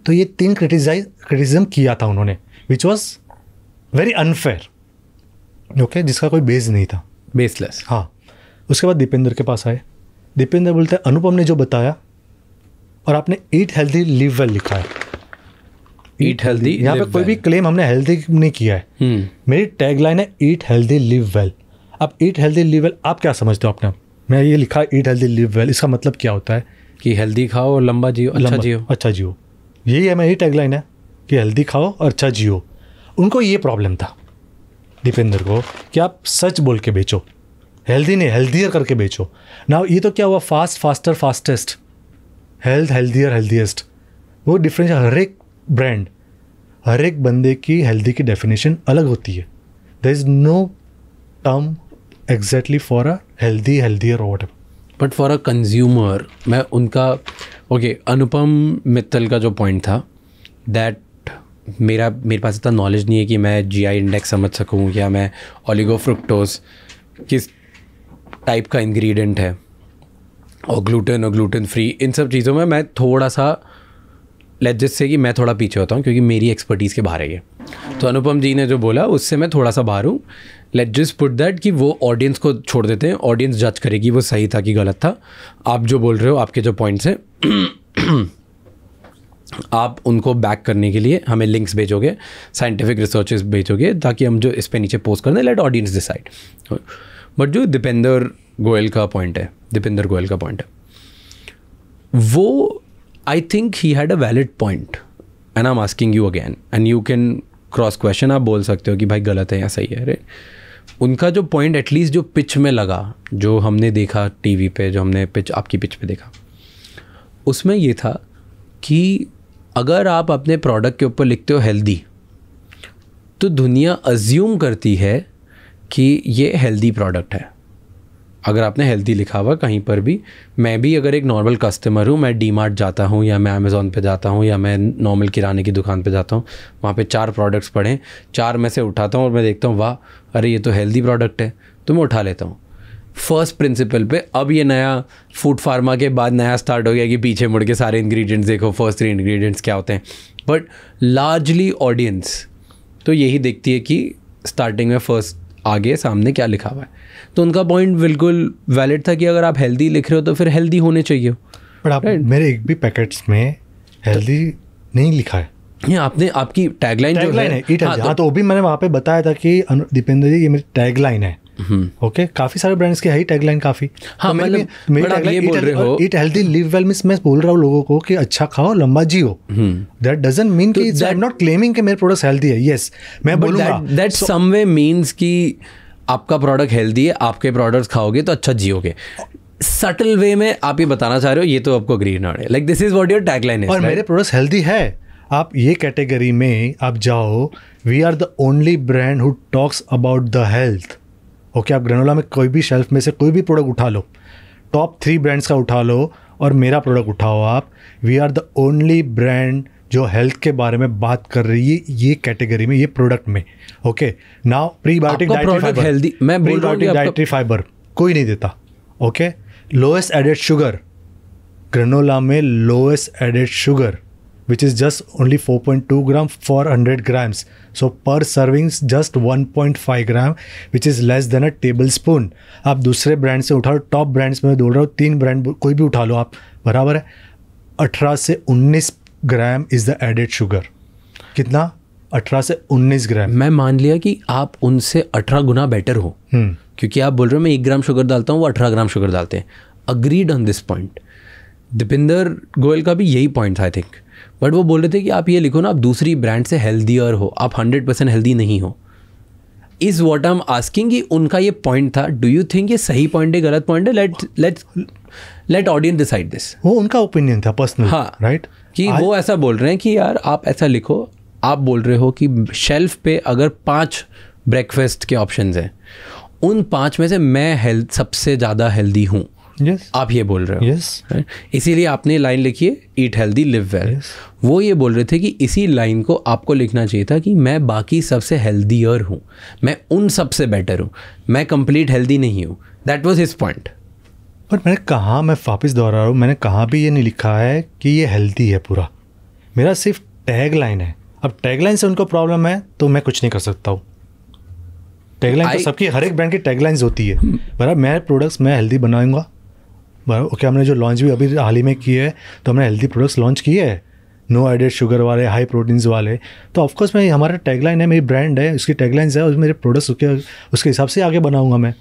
तो ये तीन क्रिटिसाइज क्रिटिसिज्म किया था उन्होंने which was very unfair okay जिसका कोई बेस नहीं था बेसलेस हाँ उसके बाद दीपेंद्र के पास आए दीपेंद्र बोलते हैं अनुपम ने जो बताया और आपने ईट हेल्दी लिव वेल लिखा है ईट हेल्दी यहाँ पे कोई well. भी क्लेम हमने हेल्दी नहीं किया है hmm. मेरी टैगलाइन है ईट हेल्दी लिव वेल अब ईट हेल्दी लिव वेल आप क्या समझते हो अपने आप मैं ये लिखा ईट हेल्दी लिव वेल इसका मतलब क्या होता है कि हेल्दी खाओ और लंबा जियो अच्छा जियो अच्छा जियो यही है मेरी टैगलाइन है कि हेल्दी खाओ और अच्छा जियो उनको ये प्रॉब्लम था दीपेंद्र को कि आप सच बोल के बेचो हेल्दी नहीं हेल्दियर करके बेचो ना ये तो क्या हुआ fast faster fastest health healthier healthiest वो डिफरेंस हर एक ब्रांड हर एक बंदे की हेल्दी की डेफिनेशन अलग होती है there is no term exactly for a healthy healthier what but for a consumer मैं उनका ओके okay, अनुपम मित्तल का जो पॉइंट था दैट मेरा मेरे पास इतना नॉलेज नहीं है कि मैं जी आई इंडेक्स समझ सकूँ या मैं ओलिगोफ्रुक्टोज किस टाइप का इंग्रेडिएंट है और ग्लूटेन और ग्लूटेन फ्री इन सब चीज़ों में मैं थोड़ा सा लेजिस से कि मैं थोड़ा पीछे होता हूँ क्योंकि मेरी एक्सपर्टीज़ के बाहर है ये तो अनुपम जी ने जो बोला उससे मैं थोड़ा सा बाहर हूँ लेट जस्ट पुट दैट कि वो ऑडियंस को छोड़ देते हैं ऑडियंस जज करेगी वो सही था कि गलत था आप जो बोल रहे हो आपके जो पॉइंट्स हैं आप उनको बैक करने के लिए हमें लिंक्स भेजोगे साइंटिफिक रिसर्च भेजोगे ताकि हम जो इस पर नीचे पोस्ट कर दें लेट ऑडियंस डिसाइड बट जो दीपेंद्र गोयल का पॉइंट है दीपेंद्र गोयल का पॉइंट है वो I think he had a valid point and I am asking you again and you can cross question आप बोल सकते हो कि भाई गलत है या सही है राइट उनका जो पॉइंट एटलीस्ट जो पिच में लगा जो हमने देखा टीवी पे जो हमने पिच आपकी पिच पे देखा उसमें ये था कि अगर आप अपने प्रोडक्ट के ऊपर लिखते हो हेल्दी तो दुनिया अज्यूम करती है कि ये हेल्दी प्रोडक्ट है अगर आपने हेल्दी लिखा हुआ कहीं पर भी मैं भी अगर एक नॉर्मल कस्टमर हूँ मैं डी मार्ट जाता हूँ या मैं अमेज़ोन पे जाता हूँ या मैं नॉर्मल किराने की दुकान पे जाता हूँ वहाँ पे चार प्रोडक्ट्स पड़े चार में से उठाता हूँ और मैं देखता हूँ वाह अरे ये तो हेल्दी प्रोडक्ट है तो मैं उठा लेता हूँ फर्स्ट प्रिंसिपल पे अब ये नया फूड फार्मा के बाद नया स्टार्ट हो गया कि पीछे मुड़ के सारे इंग्रेडिएंट्स देखो फर्स्ट थ्री इंग्रेडिएंट्स क्या होते हैं बट लार्जली ऑडियंस तो यही देखती है कि स्टार्टिंग में फर्स्ट आगे सामने क्या लिखा हुआ है तो उनका पॉइंट बिल्कुल वैलिड था कि अगर आप हेल्दी लिख रहे हो तो फिर हेल्दी होने चाहिए बट आप right? मेरे एक भी पैकेट्स में हेल्दी तो, नहीं लिखा है ये आपने आपकी टैगलाइन टैग जो है, है हाँ, हाँ, तो, तो वो भी मैंने वहाँ पे बताया था कि दीपेंद्र जी ये मेरी टैगलाइन है ओके हम्म। okay? काफी सारे ब्रांड्स के है टैगलाइन काफी हाँ तो मैंने मतलब मेरी टैगलाइन बोल रहे हो eat healthy live well means मैं बोल रहा हूँ लोगों को कि अच्छा खाओ लंबा जियो दैट डजंट मीन कि आई एम नॉट क्लेमिंग कि मेरे प्रोडक्ट्स हेल्दी है यस मैं बोलूंगा दैट सम वे मींस कि आपका प्रोडक्ट हेल्दी है आपके प्रोडक्ट्स खाओगे तो अच्छा जियोगे सटल वे में आप ये बताना चाह रहे हो ये तो आपको ग्रीन नॉट है like this is what your tagline है और मेरे प्रोडक्ट्स हेल्दी है आप ये कैटेगरी में आप जाओ we are the only brand who talks about the health okay आप ग्रेनोला में कोई भी शेल्फ में से कोई भी प्रोडक्ट उठा लो टॉप थ्री ब्रांड्स का उठा लो और मेरा प्रोडक्ट उठाओ आप we are the only brand जो हेल्थ के बारे में बात कर रही है ये कैटेगरी में ये प्रोडक्ट में okay now prebiotic dietary pre मैं प्रीबायोटिक डाइटरी फाइबर कोई नहीं देता okay lowest added sugar granola में lowest added sugar point two gram only 4.2 grams so per serving just one point five 1.5 which is less than a tablespoon आप दूसरे brand से उठा लो top brands में बोल रहा हूँ तीन ब्रांड कोई भी उठा लो आप बराबर है अठारह से उन्नीस gram is the added sugar कितना अठारह से उन्नीस ग्राम मैं मान लिया कि आप उनसे अठारह गुना बेटर हो हम्म. क्योंकि आप बोल रहे हो मैं एक ग्राम शुगर डालता हूँ वो अठारह ग्राम शुगर डालते हैं agreed on this point Deepinder Goyal का भी यही पॉइंट था आई थिंक बट वो बोल रहे थे कि आप ये लिखो ना आप दूसरी ब्रांड से हेल्दियर हो आप हंड्रेड परसेंट हेल्दी नहीं हो is what I am asking उनका ये पॉइंट था डू यू थिंक ये सही पॉइंट है गलत पॉइंट है let let let audience decide this वो उनका ओपिनियन था पर्सनल हाँ राइट right? कि वो ऐसा बोल रहे हैं कि यार आप ऐसा लिखो आप बोल रहे हो कि शेल्फ पे अगर पांच ब्रेकफास्ट के ऑप्शन हैं उन पांच में से मैं हेल्थ सबसे ज़्यादा हेल्दी हूँ yes. आप ये बोल रहे हो yes. इसीलिए आपने लाइन लिखी है ईट हेल्दी लिव वेल वो ये बोल रहे थे कि इसी लाइन को आपको लिखना चाहिए था कि मैं बाकी सबसे हेल्दीअर हूँ मैं उन सबसे बेटर हूँ मैं कंप्लीट हेल्दी नहीं हूँ दैट वॉज हिज पॉइंट पर मैंने कहा मैं वापस दोहरा रहा हूँ मैंने कहा भी ये नहीं लिखा है कि ये हेल्दी है पूरा मेरा सिर्फ टैग लाइन है अब टैग लाइन से उनको प्रॉब्लम है तो मैं कुछ नहीं कर सकता हूँ टैग लाइन तो सबकी हर एक ब्रांड की टैग लाइन्स होती है बराबर मैं प्रोडक्ट्स मैं हेल्दी बनाऊंगा बराबर ओके हमने जो लॉन्च भी अभी हाल ही में किए है तो हमने हेल्दी प्रोडक्ट्स लॉन्च किए है नो एडेड शुगर वाले हाई प्रोटीन्स वाले तो ऑफकोर्स मैं हमारा टैगलाइन है मेरी ब्रांड है उसकी टैगलाइंस है और मेरे प्रोडक्ट्स उसके उसके हिसाब से आगे बनाऊंगा मैं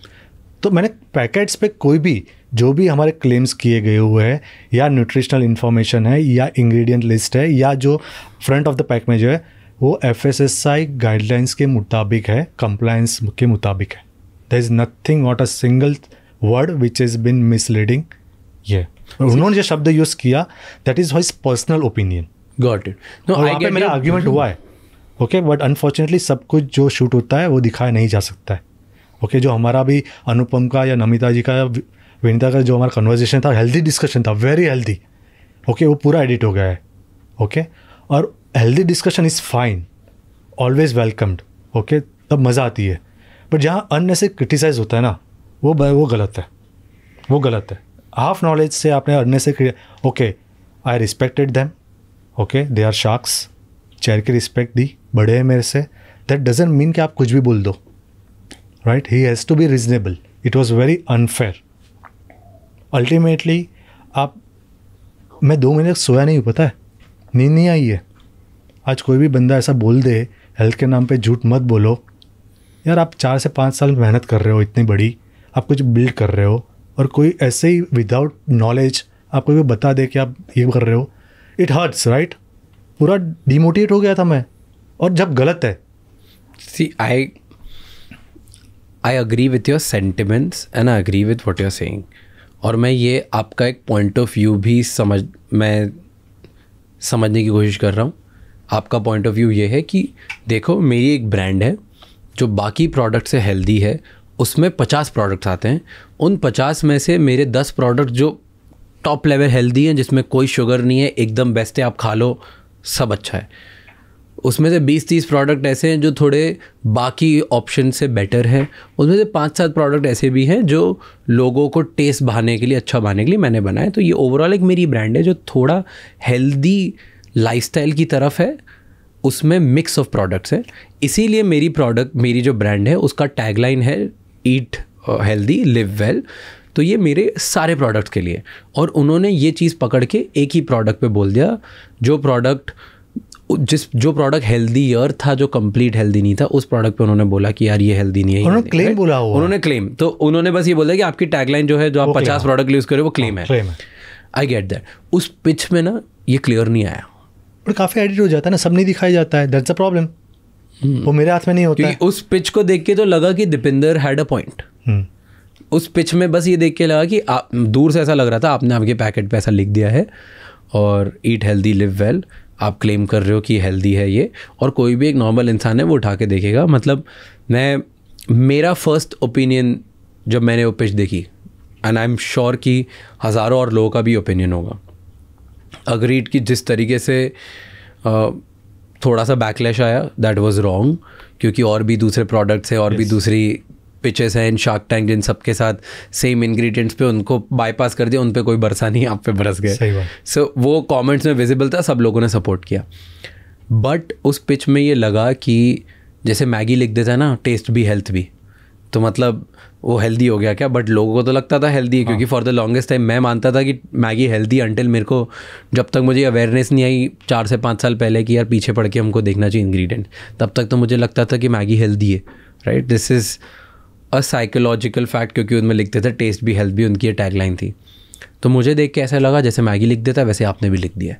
तो मैंने पैकेट्स पे कोई भी जो भी हमारे क्लेम्स किए गए हुए हैं या न्यूट्रिशनल इन्फॉर्मेशन है या इंग्रेडिएंट लिस्ट है या जो फ्रंट ऑफ द पैक में जो है वो F S S I guidelines के मुताबिक है कंप्लायंस के मुताबिक है there is nothing not a single word which is been misleading ये उन्होंने जो शब्द यूज़ किया that is wise personal opinion got it no मेरा आर्ग्यूमेंट हुआ है ओके बट अनफॉर्चुनेटली सब कुछ जो शूट होता है वो दिखाया नहीं जा सकता है ओके okay, जो हमारा भी अनुपम का या नमिता जी का विनीता का जो हमारा कन्वर्जेशन था हेल्दी डिस्कशन था वेरी हेल्दी ओके वो पूरा एडिट हो गया है ओके okay? और healthy discussion is fine always welcomed okay तब मज़ा आती है बट जहाँ अननेसेसरी क्रिटिसाइज होता है ना वो वो गलत है वो गलत है हाफ नॉलेज से आपने unnecessary okay I respected them okay they are sharks chair की रिस्पेक्ट दी बड़े हैं मेरे से दैट डजेंट मीन कि आप कुछ भी बोल दो right he has to be reasonable it was very unfair ultimately आप मैं दो महीने तक सोया नहीं पता है नींद नहीं आई है आज कोई भी बंदा ऐसा बोल दे हेल्थ के नाम पे झूठ मत बोलो यार आप चार से पाँच साल मेहनत कर रहे हो इतनी बड़ी आप कुछ बिल्ड कर रहे हो और कोई ऐसे ही विदाउट नॉलेज आपको भी बता दे कि आप ये कर रहे हो इट हर्ट्स राइट पूरा डिमोटिवेट हो गया था मैं और जब गलत है see I I agree with your sentiments and I agree with what you're saying और मैं ये आपका एक पॉइंट ऑफ व्यू भी समझ मैं समझने की कोशिश कर रहा हूँ आपका पॉइंट ऑफ व्यू ये है कि देखो मेरी एक ब्रांड है जो बाकी प्रोडक्ट से हेल्दी है उसमें पचास प्रोडक्ट्स आते हैं उन पचास में से मेरे दस प्रोडक्ट जो टॉप लेवल हेल्दी हैं जिसमें कोई शुगर नहीं है एकदम बेस्ट है आप खा लो सब अच्छा है उसमें से 20-30 प्रोडक्ट ऐसे हैं जो थोड़े बाकी ऑप्शन से बेटर हैं उसमें से पाँच सात प्रोडक्ट ऐसे भी हैं जो लोगों को टेस्ट बहाने के लिए अच्छा बहाने के लिए मैंने बनाए तो ये ओवरऑल एक मेरी ब्रांड है जो थोड़ा हेल्दी लाइफ की तरफ है उसमें मिक्स ऑफ प्रोडक्ट्स है इसीलिए मेरी प्रोडक्ट मेरी जो ब्रांड है उसका टैगलाइन है ईट हेल्दी लिव वेल तो ये मेरे सारे प्रोडक्ट्स के लिए और उन्होंने ये चीज़ पकड़ के एक ही प्रोडक्ट पे बोल दिया जो प्रोडक्ट जिस जो प्रोडक्ट हेल्दी ईयर था जो कंप्लीट हेल्दी नहीं था उस प्रोडक्ट पे उन्होंने बोला कि यार ये हेल्दी नहीं है उन्होंने क्लेम बोला हुआ उन्होंने क्लेम तो उन्होंने बस ये बोला कि आपकी टैगलाइन जो है जो आप पचास प्रोडक्ट यूज़ करें वो क्लेम हाँ, है आई गेट दैट उस पिच में ना ये क्लियर नहीं आया और काफ़ी एडिट हो जाता है ना सब नहीं दिखाया जाता है दैट्स अ प्रॉब्लम वो मेरे हाथ में नहीं होता उस पिच को देख के तो लगा कि दीपिंदर हैड अ पॉइंट उस पिच में बस ये देख के लगा कि आप दूर से ऐसा लग रहा था आपने आपके पैकेट पे ऐसा लिख दिया है और ईट हेल्दी लिव वेल आप क्लेम कर रहे हो कि हेल्दी है ये और कोई भी एक नॉर्मल इंसान है वो उठा के देखेगा मतलब मैं मेरा फर्स्ट ओपिनियन जब मैंने वो पिच देखी एंड आई एम श्योर कि हज़ारों और लोगों का भी ओपिनियन होगा अग्रीड कि जिस तरीके से थोड़ा सा बैकलैश आया दैट वॉज़ रॉन्ग क्योंकि और भी दूसरे प्रोडक्ट्स हैं और yes. भी दूसरी पिचेस हैं इन शार्क टैंक जिन सबके साथ सेम इंग्रेडिएंट्स पे उनको बाईपास कर दिया उन पर कोई बरसा नहीं आप पे बरस गए सो so, वो कॉमेंट्स में विजिबल था सब लोगों ने सपोर्ट किया बट उस पिच में ये लगा कि जैसे मैगी लिख देता है ना टेस्ट भी हेल्थ भी तो मतलब वो हेल्दी हो गया क्या बट लोगों को तो लगता था हेल्दी है हाँ. क्योंकि फॉर द लॉन्गेस्ट टाइम मैं मानता था कि मैगी हेल्दी अंटिल मेरे को जब तक मुझे अवेयरनेस नहीं आई चार से पाँच साल पहले कि यार पीछे पड़ के हमको देखना चाहिए इंग्रेडिएंट तब तक तो मुझे लगता था कि मैगी हेल्दी है right this is a psychological fact क्योंकि उनमें लिखते थे टेस्ट भी हेल्थ भी उनकी टैगलाइन थी तो मुझे देख के ऐसा लगा जैसे मैगी लिख देता वैसे आपने भी लिख दिया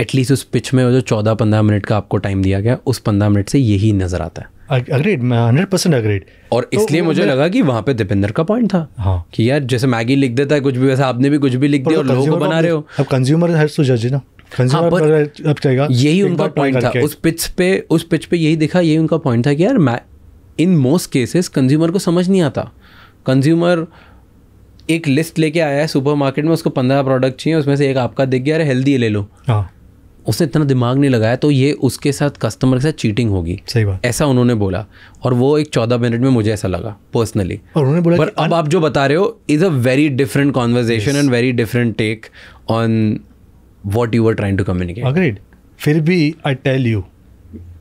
एटलीस्ट उस पिच में जो चौदह पंद्रह मिनट का आपको टाइम दिया गया उस पंद्रह मिनट से यही नज़र आता है अग्रेड मैं हंड्रेड परसेंट अग्रेड और तो इसलिए मुझे लगा कि वहाँ पे दीपेंद्र का पॉइंट था हाँ कि यार जैसे मैगी लिख देता है कुछ भी वैसे आपने भी कुछ भी लिख दिया और लोगों बना रहे हो अब कंज्यूमर है सो जज ना कंज्यूमर हाँ, अब अब यही उनका पॉइंट था उस पिच पे उस पिच पे यही दिखा यही उनका पॉइंट था कि यार इन मोस्ट केसेस कंज्यूमर को समझ नहीं आता कंज्यूमर एक लिस्ट लेके आया है सुपर मार्केट में उसको पंद्रह प्रोडक्ट चाहिए उसमें से एक आपका दिख गया अरे हेल्दी ले लो हाँ। उसने इतना दिमाग नहीं लगाया तो ये उसके साथ कस्टमर के साथ चीटिंग होगी सही बात ऐसा उन्होंने बोला और वो एक चौदह मिनट में मुझे ऐसा लगा पर्सनली और उन्होंने बोला पर अब आप जो बता रहे हो is a very different conversation and very different take on what you are trying to communicate agreed फिर भी आई टेल यू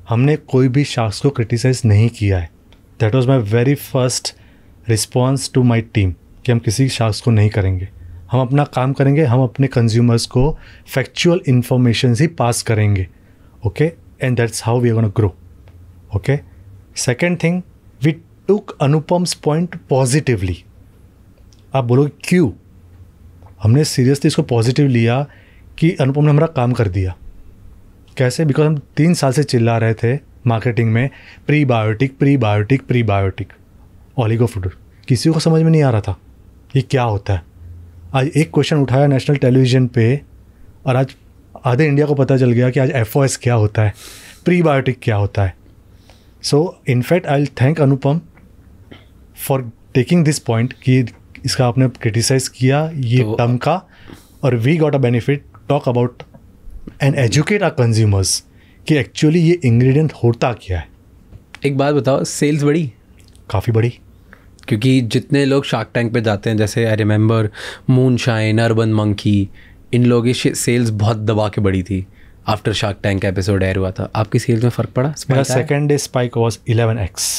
हमने कोई भी शख्स को क्रिटिसाइज नहीं किया है that was my very first response to my team कि हम किसी शख्स को नहीं करेंगे हम अपना काम करेंगे हम अपने कंज्यूमर्स को फैक्चुअल इन्फॉर्मेशन ही पास करेंगे okay and that's how we one grow okay second thing we took Anupam's point positively आप बोलोगे क्यों हमने सीरियसली इसको पॉजिटिव लिया कि अनुपम ने हमारा काम कर दिया कैसे बिकॉज हम तीन साल से चिल्ला रहे थे मार्केटिंग में प्रीबायोटिक प्रीबायोटिक प्रीबायोटिक फूड किसी को समझ में नहीं आ रहा था ये क्या होता है आज एक क्वेश्चन उठाया नेशनल टेलीविज़न पे और आज आधे इंडिया को पता चल गया कि आज एफ क्या होता है प्रीबायोटिक क्या होता है so in fact I thank Anupam for taking this point कि इसका आपने क्रिटिसाइज किया ये तो, टर्म का और we got a benefit talk about and educate our consumers कि एक्चुअली ये इंग्रेडिएंट होता क्या है एक बात बताओ सेल्स बड़ी काफ़ी बड़ी क्योंकि जितने लोग शार्क टैंक पे जाते हैं जैसे I remember Moonshine Urban Monkey इन लोगों की सेल्स बहुत दबा के बड़ी थी आफ्टर शार्क टैंक का एपिसोड एयर हुआ था आपकी सेल्स में फ़र्क पड़ा मेरा second day spike was eleven x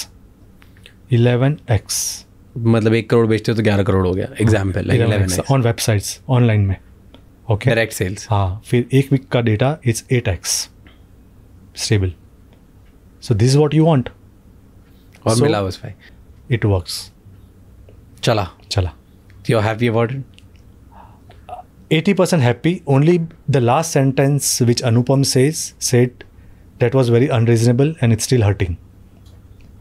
eleven x मतलब एक करोड़ बेचते हो तो ग्यारह करोड़ हो गया एग्जाम्पल ऑन वेबसाइट्स ऑनलाइन में ओके डायरेक्ट सेल्स हाँ फिर एक वीक का data is eight x stable. So this is what you want. Or so, Mila was fine. It works. Chala. Chala. You're happy about it? 80% happy. Only the last sentence which Anupam says said that was very unreasonable and it's still hurting.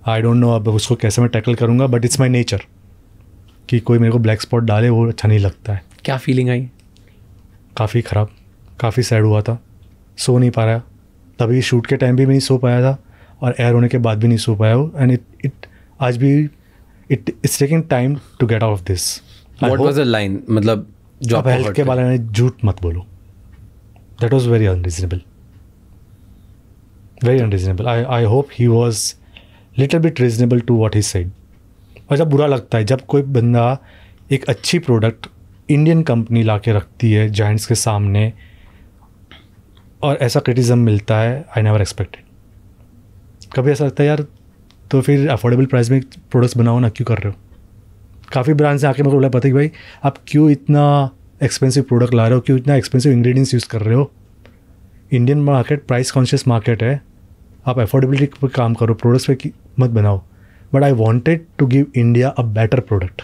I don't know अब उसको कैसे मैं tackle करूँगा but it's my nature कि कोई मेरे को black spot डाले वो अच्छा नहीं लगता है क्या फीलिंग आई काफ़ी ख़राब काफ़ी सैड हुआ था सो नहीं पा रहा तभी शूट के टाइम भी मैं नहीं सो पाया था और एयर होने के बाद भी नहीं सो पाया हूँ एंड इट इट आज भी it it's taking time to get out of this what was the line मतलब जो आप हेल्थ के बारे में झूठ मत बोलो that was very unreasonable very unreasonable I I hope he was little bit reasonable to what he said और जब बुरा लगता है जब कोई बंदा एक अच्छी प्रोडक्ट इंडियन कंपनी ला के रखती है जॉइंट्स के सामने और ऐसा क्रिटिज़म मिलता है आई नेवर एक्सपेक्टेड कभी ऐसा लगता है यार तो फिर अफोर्डेबल प्राइस में प्रोडक्ट्स बनाओ ना क्यों कर रहे हो काफ़ी ब्रांड्स से आके मेरे को बोला पता कि भाई आप क्यों इतना एक्सपेंसिव प्रोडक्ट ला रहे हो क्यों इतना एक्सपेंसिव इंग्रेडिएंट्स यूज़ कर रहे हो Indian market price conscious market है आप अफोर्डेबिलिटी पर काम करो प्रोडक्ट्स पे मत बनाओ but I wanted to give India a better product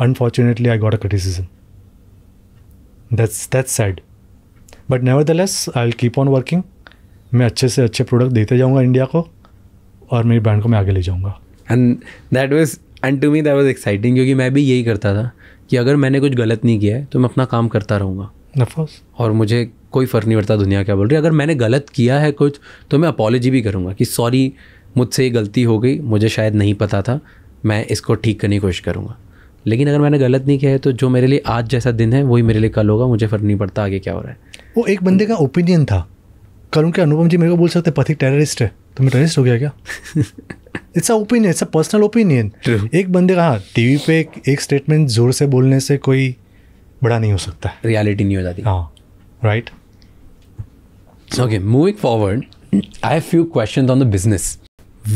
unfortunately I got a criticism that's that's sad but the less I will keep on working मैं अच्छे से अच्छे प्रोडक्ट देते जाऊँगा इंडिया को और मेरी ब्रांड को मैं आगे ले जाऊँगा and that was and to me that was exciting क्योंकि मैं भी यही करता था कि अगर मैंने कुछ गलत नहीं किया है तो मैं अपना काम करता रहूँगा नफोस और मुझे कोई फ़र्क नहीं पड़ता दुनिया क्या बोल रही है अगर मैंने गलत किया है कुछ तो मैं अपॉलोजी भी करूँगा कि सॉरी मुझसे ये गलती हो गई मुझे शायद नहीं पता था मैं इसको ठीक करने की कोशिश करूँगा लेकिन अगर मैंने गलत नहीं किया है तो जो मेरे लिए आज जैसा दिन है वही मेरे लिए कल होगा मुझे फ़र्क नहीं पड़ता आगे क्या हो रहा है वो एक बंदे का ओपिनियन था करूँ क्या अनुपम जी मेरे को बोल सकते पथिक टेररिस्ट है तो मैं टेररिस्ट हो गया क्या it's a opinion it's a personal opinion एक बंदे का हाँ टीवी पे एक, एक स्टेटमेंट जोर से बोलने से कोई बड़ा नहीं हो सकता रियलिटी नहीं हो जाती हाँ right okay moving forward I have few question on the business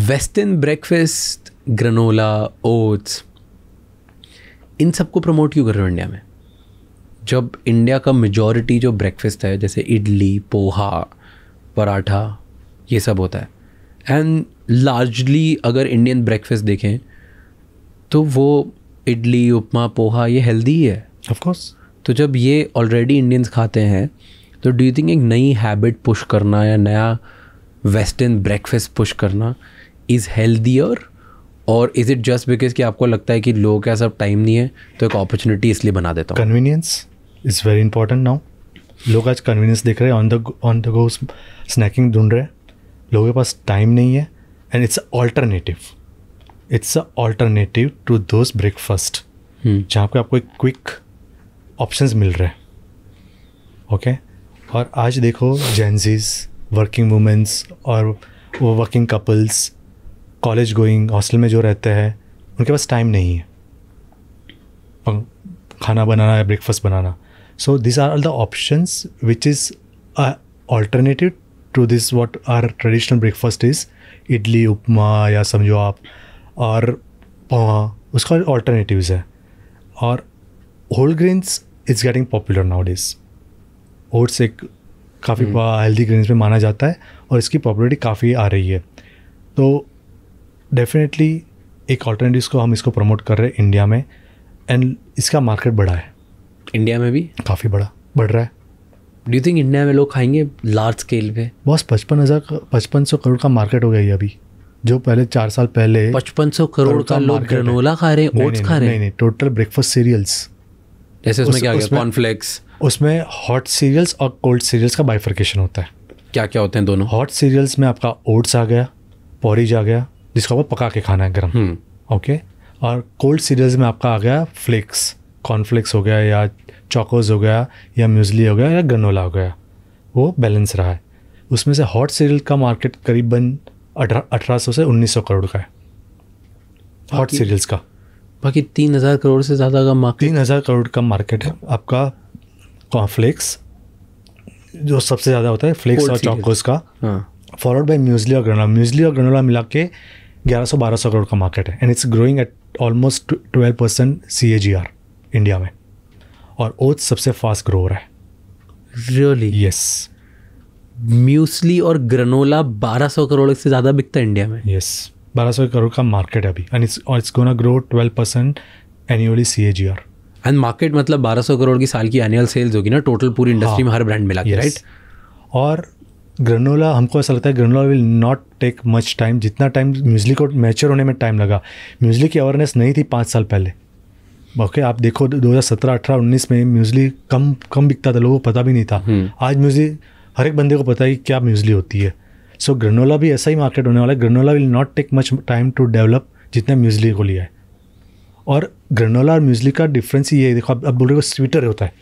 western breakfast granola oats इन सबको प्रमोट क्यों कर रहे हो इंडिया में जब इंडिया का मेजॉरिटी जो ब्रेकफास्ट है जैसे इडली पोहा पराठा ये सब होता है एंड लार्जली अगर इंडियन ब्रेकफास्ट देखें तो वो इडली उपमा पोहा ये हेल्दी ही है ऑफकोर्स तो जब ये ऑलरेडी इंडियंस खाते हैं तो डू यू थिंक एक नई हैबिट पुश करना या नया वेस्टर्न ब्रेकफास्ट पुश करना इज़ हेल्दियर और इज़ इट जस्ट बिकॉज कि आपको लगता है कि लोगों के पास अब टाइम नहीं है तो एक अपॉर्चुनिटी इसलिए बना देता हूँ convenience is very important now लोग आज कन्वीनियंस देख रहे हैं on the on the go snacking ढूंढ रहे हैं लोगों के पास टाइम नहीं है and it's alternative it's a alternative to those breakfast जहाँ पे आपको एक क्विक ऑप्शन मिल रहे हैं ओके okay? और आज देखो जेंजीज वर्किंग वूमेंस और वो working couples college going hostel में जो रहते हैं उनके पास टाइम नहीं है खाना बनाना या ब्रेकफास्ट बनाना So these are all the options which is a alternative to this what our traditional breakfast is idli upma ya samjho aap or पवा uska alternatives hai or whole grains is getting popular nowadays oats ek काफ़ी healthy grains में माना जाता है और इसकी popularity काफ़ी आ रही है तो डेफिनेटली एक ऑल्टरनेटिव को हम इसको प्रमोट कर रहे हैं इंडिया में एंड इसका मार्केट बढ़ा है इंडिया में भी काफ़ी बड़ा बढ़ रहा है डू थिंक इंडिया में लोग खाएंगे लार्ज स्केल पे बॉस पचपन हज़ार पचपन सौ करोड़ का मार्केट हो गया ये अभी जो पहले चार साल पहले पचपन सौ करोड़, का, का लोग ग्रेनोला खा रहे हैं ओट्स खा रहे हैं नहीं टोटल ब्रेकफास्ट सीरियल्स जैसे उसमें क्या कॉर्नफ्लेक्स उसमें हॉट सीरियल्स और कोल्ड सीरियल्स का बाइफर्केशन होता है क्या क्या होते हैं दोनों हॉट सीरियल्स में आपका ओट्स आ गया पॉरिज आ गया जिसको आपको पका के खाना है गर्म हम्म। ओके और कोल्ड सीरियल्स में आपका आ गया फ्लेक्स कॉर्नफ्लिक्स हो गया या चॉकोज हो गया या म्यूजली हो गया या गनोला हो गया वो बैलेंस रहा है उसमें से हॉट सीरियल का मार्केट करीबन अठारह सौ से उन्नीस सौ करोड़ का है हॉट सीरियल्स का बाकी तीन हज़ार करोड़ से ज़्यादा का मार्केट तीन हज़ार करोड़ का मार्केट है आपका कॉर्नफ्लेक्स जो सबसे ज़्यादा होता है फ्लिक्स और चॉकोज का फॉलोड बाई म्यूजली और ग्रनोला म्यूजली और ग्रनोला मिला के ग्यारह सौ बारह सौ करोड़ का मार्केट है and it's growing at almost twelve percent C A G R India में और ओथ सबसे फास्ट ग्रोअर है रियली यस म्यूसली और ग्रनोला 1200 करोड़ से ज़्यादा बिकता है इंडिया में यस yes. 1200 करोड़ का मार्केट है अभी and it's it's gonna grow 12 percent annually C A G R and market मतलब 1200 करोड़ की साल की एनुअल सेल्स होगी ना टोटल पूरी इंडस्ट्री हाँ, में हर ब्रांड मिला yes. राइट और ग्रनोला हमको ऐसा लगता है granola will not take much time जितना टाइम म्यूजली को मैच्योर होने में टाइम लगा म्यूजली की अवेयरनेस नहीं थी पाँच साल पहले ओके आप देखो 2017 18 19 में म्यूजली कम कम बिकता था लोगों को पता भी नहीं था हम्म। आज म्यूजली हर एक बंदे को पता है कि क्या म्यूजली होती है सो so, ग्रनोला भी ऐसा ही मार्केट होने वाला है granola will not take much time to develop जितना म्यूजली को लिया है और ग्रनोला और म्यूजली का डिफरेंस ये है देखो आप, अब बोल रहे हो स्वीटर होता है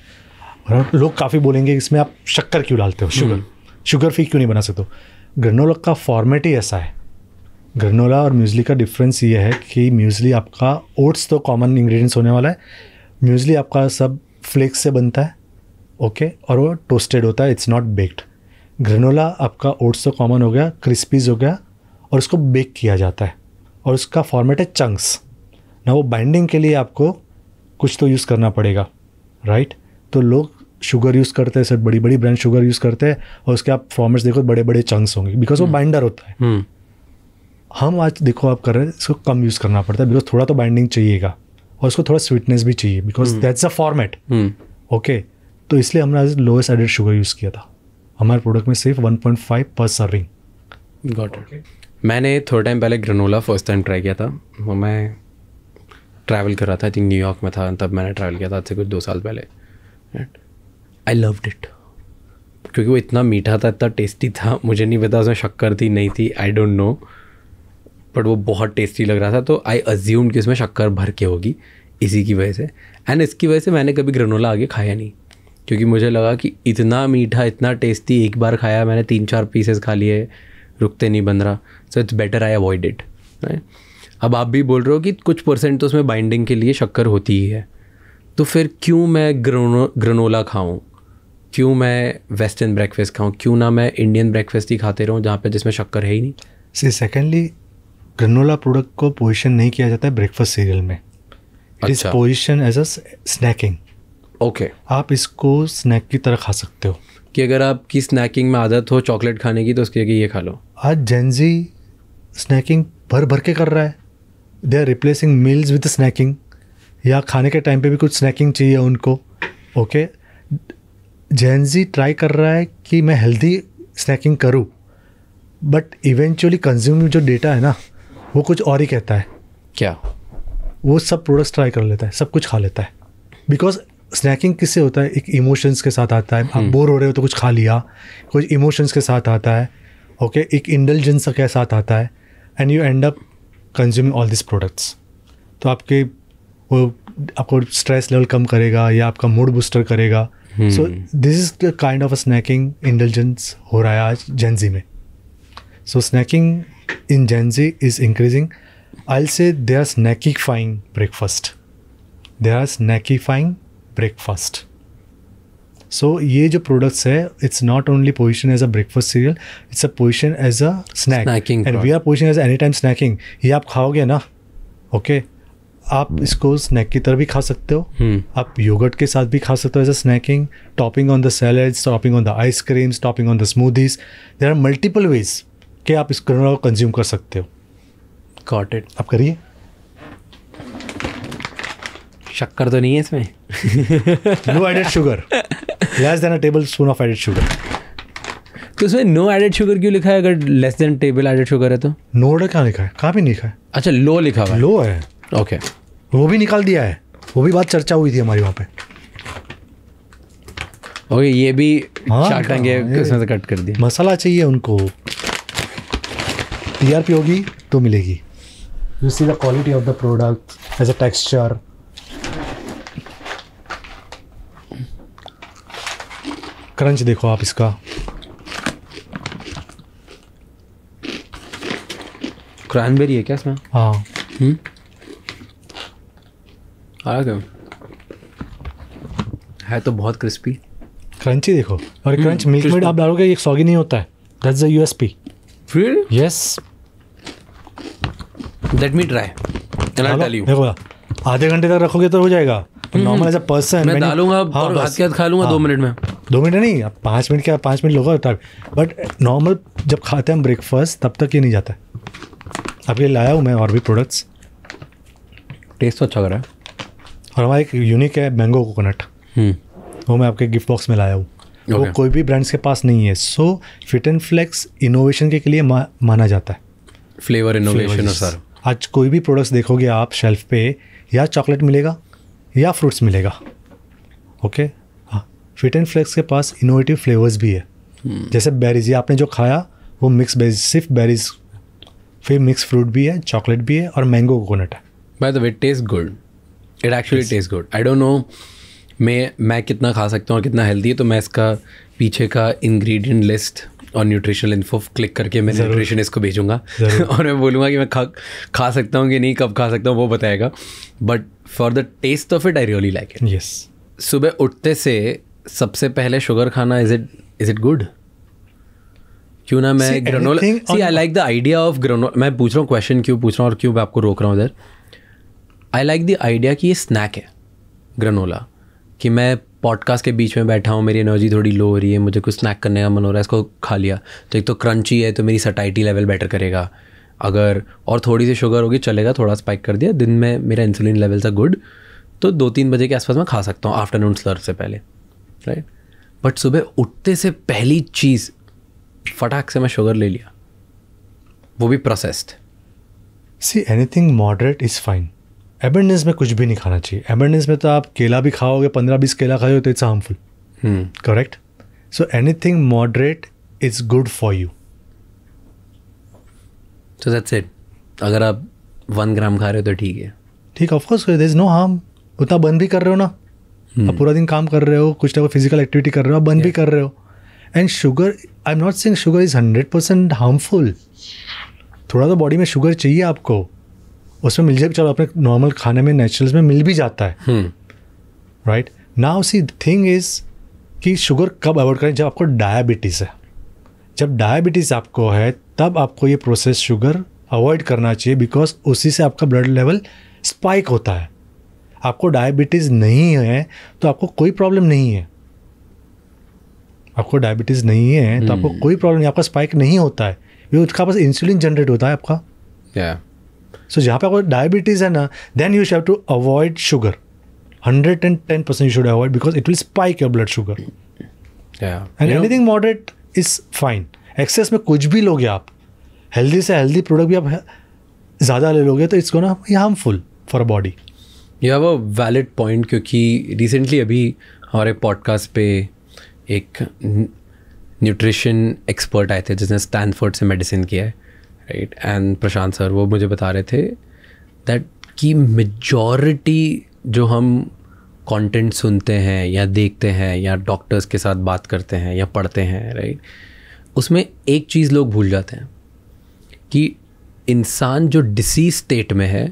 और लोग काफ़ी बोलेंगे इसमें आप शक्कर क्यों डालते हो शुगर शुगर फ्री क्यों नहीं बना सकते ग्रनोला का फॉर्मेट ही ऐसा है घरनोला और म्यूजली का डिफरेंस ये है कि म्यूजली आपका ओट्स तो कॉमन इंग्रेडिएंट्स होने वाला है म्यूजली आपका सब फ्लेक्स से बनता है ओके और वो टोस्टेड होता है इट्स नॉट बेक्ड घरनोला आपका ओट्स तो कॉमन हो गया क्रिस्पीज हो गया और उसको बेक किया जाता है और उसका फॉर्मेट है चंक्स ना वो बाइंडिंग के लिए आपको कुछ तो यूज़ करना पड़ेगा राइट तो लोग शुगर यूज़ करते हैं सर बड़ी बड़ी ब्रांड शुगर यूज़ करते हैं और उसके आप फॉर्मेट्स देखो बड़े बड़े चंक्स होंगे बिकॉज वो बाइंडर हम्म। होता है हम्म। हम आज देखो आप कर रहे हैं इसको कम यूज़ करना पड़ता है बिकॉज थोड़ा तो बाइंडिंग चाहिएगा और इसको थोड़ा स्वीटनेस भी चाहिए because that's a format okay तो इसलिए हमने आज लोएस्ट एडेड शुगर यूज़ किया था हमारे प्रोडक्ट में सिर्फ 1.5 पर सर्विंग गॉट इट मैंने थोड़े टाइम पहले ग्रनोला फर्स्ट टाइम ट्राई किया था वो मैं ट्रैवल कर रहा था आई थिंक न्यूयॉर्क में था तब मैंने ट्रैवल किया था आज से कुछ दो साल पहले आई लव्ड इट क्योंकि वो इतना मीठा था इतना टेस्टी था मुझे नहीं पता उसमें शक्कर थी नहीं थी आई डोंट नो बट वो बहुत टेस्टी लग रहा था तो आई अज्यूम कि इसमें शक्कर भर के होगी इसी की वजह से एंड इसकी वजह से मैंने कभी ग्रनोला आगे खाया नहीं क्योंकि मुझे लगा कि इतना मीठा इतना टेस्टी एक बार खाया मैंने तीन चार पीसेस खा लिए रुकते नहीं बन रहा so it's better I avoid it अब आप भी बोल रहे हो कि कुछ परसेंट तो उसमें बाइंडिंग के लिए शक्कर होती ही है तो फिर क्यों मैं ग्रनो ग्रनोला खाऊँ क्यों मैं वेस्टर्न ब्रेकफास्ट खाऊँ क्यों ना मैं इंडियन ब्रेकफास्ट ही खाते रहूँ जहाँ पे जिसमें शक्कर है ही नहीं सी सेकेंडली ग्रनोला प्रोडक्ट को पोजिशन नहीं किया जाता है ब्रेकफास्ट सीरियल में it is position as a snacking okay आप इसको स्नैक की तरह खा सकते हो कि अगर आपकी स्नैकिंग में आदत हो चॉकलेट खाने की तो उसके लिए ये खा लो आज जेंजी स्नैकिंग भर भर के कर रहा है they are replacing meals with snacking या खाने के टाइम पे भी कुछ स्नैकिंग चाहिए उनको ओके जेंजी ट्राई कर रहा है कि मैं हेल्दी स्नैकिंग करूँ बट इवेंचुअली कंज्यूम जो डेटा है ना वो कुछ और ही कहता है क्या वो सब प्रोडक्ट्स ट्राई कर लेता है सब कुछ खा लेता है बिकॉज स्नैकिंग किससे होता है एक इमोशंस के साथ आता है आप बोर हम्म। हो रहे हो तो कुछ खा लिया कुछ इमोशंस के साथ आता है ओके okay? एक इंटेलिजेंस के साथ आता है and you end up consuming all this products तो आपके वो आपको स्ट्रेस लेवल कम करेगा या आपका मूड बूस्टर करेगा so this is the kind of a snacking intelligence हो रहा है आज जेंजी में snacking in in is increasing I say they are snackifying breakfast they are snackifying breakfast so ये जो प्रोडक्ट्स है it's not only position as a breakfast cereal it's a position as a snacking and we are position as any time snacking ये आप खाओगे ना okay okay? आप इसको snack की तरह भी खा सकते हो hmm. आप योगर्ट के साथ भी खा सकते हो as a snacking topping on the salads topping on the ice creams topping on the smoothies there are multiple ways कि आप इस करुणा को कंज्यूम कर सकते हो गॉट इट आप करिए शक्कर तो नहीं है इसमें no added sugar less than a tablespoon of added sugar तो इसमें नो एडेड शुगर क्यों लिखा है अगर less than table added sugar है तो नो एडेड कहाँ लिखा है कहाँ भी लिखा है अच्छा लो लिखा हुआ है लो है ओके okay. वो भी निकाल दिया है वो भी बात चर्चा हुई थी हमारी वहाँ पे ओके ये भी हाँ, कट हाँ, कर दिया मसाला चाहिए उनको टीआरपी होगी तो मिलेगी you see the quality of the product as a texture crunch देखो आप इसका क्रैनबेरी है क्या इसमें हाँ हम्म। आ गया है तो बहुत क्रिस्पी क्रंची देखो और क्रंच मिल्क मेड आप डालोगे एक सॉगी नहीं होता है दैट्स द यूएसपी फिर यस लेट मी ट्राई देखो आधे घंटे तक रखोगे तो हो जाएगा नॉर्मल एज अ पर्सन मैं डालूंगा हाँ, और हाथ के हाथ खा लूंगा हाँ। दो मिनट में दो मिनट नहीं पाँच मिनट क्या पाँच मिनट होगा बट नॉर्मल जब खाते हैं ब्रेकफास्ट तब तक ये नहीं जाता अब ये लाया हूँ मैं और भी प्रोडक्ट्स टेस्ट तो अच्छा कर रहा है और हमारा एक यूनिक है मैंगो हम्म। कोकोनट वो मैं आपके गिफ्ट बॉक्स में लाया हूँ okay. वो कोई भी ब्रांड्स के पास नहीं है so Fit and Flex innovation के लिए माना जाता है फ्लेवर इनोवेशन सर आज कोई भी प्रोडक्ट्स देखोगे आप शेल्फ पे या चॉकलेट मिलेगा या फ्रूट्स मिलेगा ओके हाँ फिट एंड फ्लेक्स के पास इनोवेटिव फ्लेवर्स भी है hmm. जैसे बेरीज ये आपने जो खाया वो मिक्स बेरीज सिर्फ बेरीज फिर मिक्स फ्रूट भी है चॉकलेट भी है और मैंगो कोकोनट है by the way taste good it actually taste good I don't know मैं मैं कितना खा सकता हूँ और कितना हेल्दी है तो मैं इसका पीछे का इंग्रेडिएंट लिस्ट और न्यूट्रिशनल इन्फो क्लिक करके मैं न्यूट्रिशन इसको भेजूंगा और मैं बोलूँगा कि मैं खा खा सकता हूँ कि नहीं कब खा सकता हूँ वो बताएगा but for the taste of it I really like it yes सुबह उठते से सबसे पहले शुगर खाना is it is it good क्यों ना मैं granola see I like the idea of granola मैं पूछ रहा हूँ क्वेश्चन क्यों पूछ रहा हूँ और क्यों मैं आपको रोक रहा हूँ उधर आई लाइक द आइडिया कि ये स्नैक है ग्रनोला कि मैं पॉडकास्ट के बीच में बैठा हूँ मेरी एनर्जी थोड़ी लो हो रही है मुझे कुछ स्नैक करने का मन हो रहा है इसको खा लिया तो एक तो क्रंची है तो मेरी सटाइटी लेवल बेटर करेगा अगर और थोड़ी सी शुगर होगी चलेगा थोड़ा स्पाइक कर दिया दिन में मेरा इंसुलिन लेवल था गुड तो दो तीन बजे के आसपास मैं खा सकता हूँ आफ्टरनून स्लर से पहले राइट बट सुबह उठते से पहली चीज़ फटाक से मैं शुगर ले लिया वो भी processed see anything moderate is fine एबरनेस में कुछ भी नहीं खाना चाहिए एबेंडेंस में तो आप केला भी खाओगे पंद्रह बीस केला खाओगे तो it's harmful correct so anything moderate is good for you so that's it अगर आप वन ग्राम खा रहे हो तो ठीक है ठीक of course there is no harm उतना बंद भी कर रहे हो ना hmm. आप पूरा दिन काम कर रहे हो कुछ ना कुछ फिजिकल एक्टिविटी कर रहे हो आप बंद yeah. भी कर रहे हो and sugar I am not saying sugar is hundred percent harmful थोड़ा तो बॉडी में शुगर चाहिए आपको उसमें मिल जाए चलो अपने नॉर्मल खाने में नेचुरल्स में मिल भी जाता है right now see thing is कि शुगर कब अवॉइड करें जब आपको डायबिटीज़ है जब डायबिटीज़ आपको है तब आपको ये प्रोसेस शुगर अवॉइड करना चाहिए बिकॉज उसी से आपका ब्लड लेवल स्पाइक होता है आपको डायबिटीज़ नहीं है तो आपको कोई प्रॉब्लम नहीं है आपको डायबिटीज़ नहीं है तो आपको हम्म। कोई प्रॉब्लम नहीं आपका स्पाइक नहीं होता है उसका बस इंसुलिन जनरेट होता है आपका yeah. सो जहाँ पे आपको डायबिटीज़ है ना then you have to avoid sugar hundred and ten percent you should avoid because it will spike your blood sugar and anything moderate is fine excess में कुछ भी लोगे आप हेल्दी से हेल्दी प्रोडक्ट भी आप ज़्यादा ले लोगे तो इट्स ये harmful for a body you have a valid point क्योंकि रिसेंटली अभी हमारे पॉडकास्ट पे एक न्यूट्रिशन एक्सपर्ट आए थे जिसने स्टैनफोर्ड से मेडिसिन किया है राइट एंड प्रशांत सर वो मुझे बता रहे थे दैट कि मेजॉरिटी जो हम कंटेंट सुनते हैं या देखते हैं या डॉक्टर्स के साथ बात करते हैं या पढ़ते हैं राइट उसमें एक चीज़ लोग भूल जाते हैं कि इंसान जो डिसीज स्टेट में है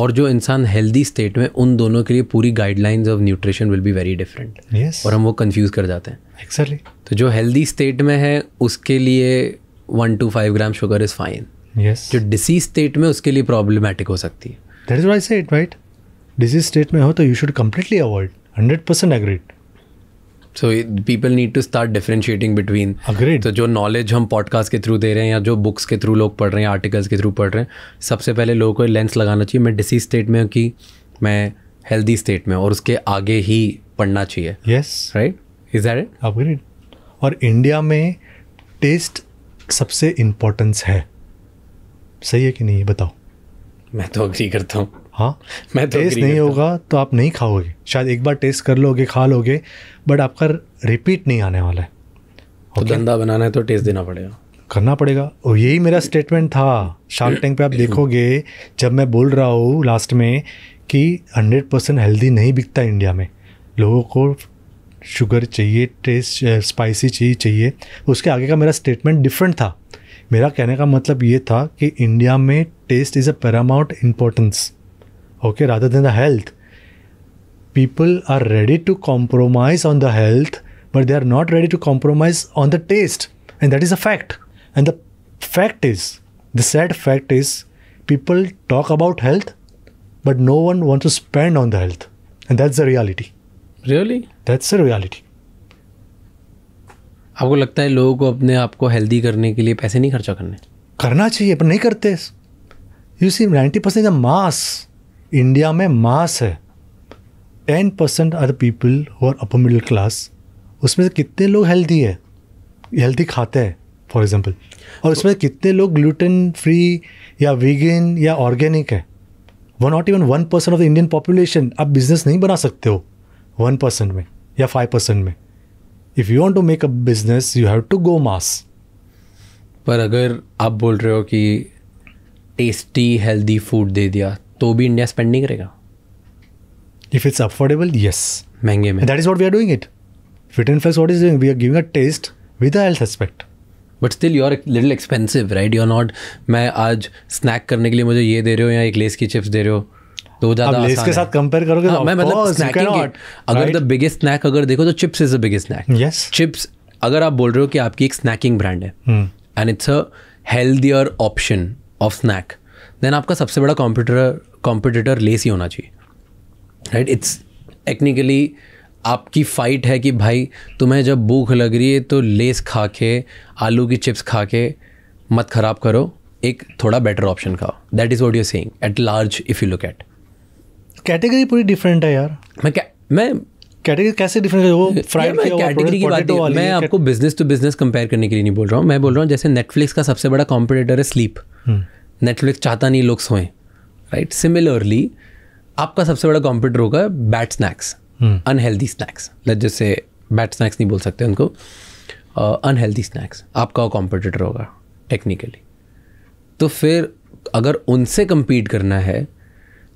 और जो इंसान हेल्दी स्टेट में उन दोनों के लिए पूरी guidelines of nutrition will be very different और हम वो कंफ्यूज कर जाते हैं एक्सैक्टली exactly. तो जो हेल्दी स्टेट में है उसके लिए one two five gram sugar is fine yes जो डिसीज स्टेट में उसके लिए प्रॉब्लमेटिक हो सकती है डिजीज स्टेट में हो तो you should completely avoid hundred percent agreed so people need to start differentiating between तो जो नॉलेज हम पॉडकास्ट के थ्रू दे रहे हैं या जो बुक्स के थ्रू लोग पढ़ रहे हैं आर्टिकल्स के थ्रू पढ़ रहे हैं सबसे पहले लोगों को लेंस लगाना चाहिए मैं डिसीज स्टेट में हूँ कि मैं हेल्दी स्टेट में और उसके आगे ही पढ़ना चाहिए yes right is that it upgrade और इंडिया में टेस्ट सबसे इम्पोर्टेंस है सही है कि नहीं बताओ मैं तो अग्री करता हूँ हाँ मैं तो टेस्ट नहीं होगा तो आप नहीं खाओगे शायद एक बार टेस्ट कर लोगे खा लोगे बट आपका रिपीट नहीं आने वाला है तो okay? धंधा बनाना है तो टेस्ट देना पड़ेगा करना पड़ेगा और यही मेरा स्टेटमेंट था शार्क टैंक पे आप देखोगे जब मैं बोल रहा हूँ लास्ट में कि हंड्रेड परसेंट हेल्दी नहीं बिकता इंडिया में लोगों को शुगर चाहिए टेस्ट स्पाइसी चीज़ चाहिए उसके आगे का मेरा स्टेटमेंट डिफरेंट था मेरा कहने का मतलब ये था कि इंडिया में taste is a paramount importance okay rather than the health people are ready to compromise on the health but they are not ready to compromise on the taste and that is a fact and the fact is the sad fact is talk about health but no one want to spend on the health and that is a reality really that's a reality आपको लगता है लोगों को अपने आप को healthy करने के लिए पैसे नहीं खर्चा करने करना चाहिए पर नहीं करते you see ninety percent mass India में मास है ten percent are people who are upper middle class उसमें से कितने लोग हेल्दी है हेल्दी खाते हैं फॉर एग्जाम्पल और तो उसमें कितने लोग ग्लूटेन फ्री या वीगन या ऑर्गेनिक है one not even one percent of the Indian population आप बिजनेस नहीं बना सकते हो वन परसेंट में या फाइव परसेंट में if you want to make a business you have to go mass पर अगर आप बोल रहे हो कि टेस्टी हेल्दी फूड दे दिया तो भी इंडिया स्पेंड नहीं करेगा इफ इट्स अफोर्डेबल यस महंगे में that is what we are doing it fit and fresh what is doing we are giving a taste with health aspect but still you are little expensive right you are not मैं आज snack करने के लिए मुझे ये दे रहे हो या एक लेस की चिप्स दे रहे हो तो ज्यादा इसके साथ कंपेयर करोगे हाँ, तो मैं मतलब स्नैकिंग अगर द बिगेस्ट स्नैक अगर देखो तो chips is the biggest snack yes chips अगर आप बोल रहे हो कि आपकी एक स्नैकिंग ब्रांड है and it's a healthier option of snack then आपका सबसे बड़ा कॉम्पिटिटर कॉम्पिटिटर लेस ही होना चाहिए राइट इट्स टेक्निकली आपकी फाइट है कि भाई तुम्हें जब भूख लग रही है तो लेस खा के आलू की चिप्स खा के मत खराब करो एक थोड़ा बेटर ऑप्शन खाओ that is what you're saying at large if you look at category पूरी डिफरेंट है यार मैं क्या मैं कैटेगरी कैसे डिफरेंट है वो फ्राइड मैं कैटेगरी की बात मैं आपको बिजनेस टू बिजनेस कंपेयर करने के लिए नहीं बोल रहा हूँ मैं बोल रहा हूँ जैसे नेटफ्लिक्स का सबसे बड़ा कॉम्पिटेटर है स्लीप हम्म। नेटफ्लिक्स चाहता नहीं लोग सोएं राइट सिमिलरली आपका सबसे बड़ा कॉम्पिटेटर होगा बैट स्नैक्स अनहेल्दी स्नैक्स जैसे बैट स्नैक्स नहीं बोल सकते उनको अनहेल्दी स्नैक्स आपका कॉम्पिटेटर होगा टेक्निकली तो फिर अगर उनसे कम्पीट करना है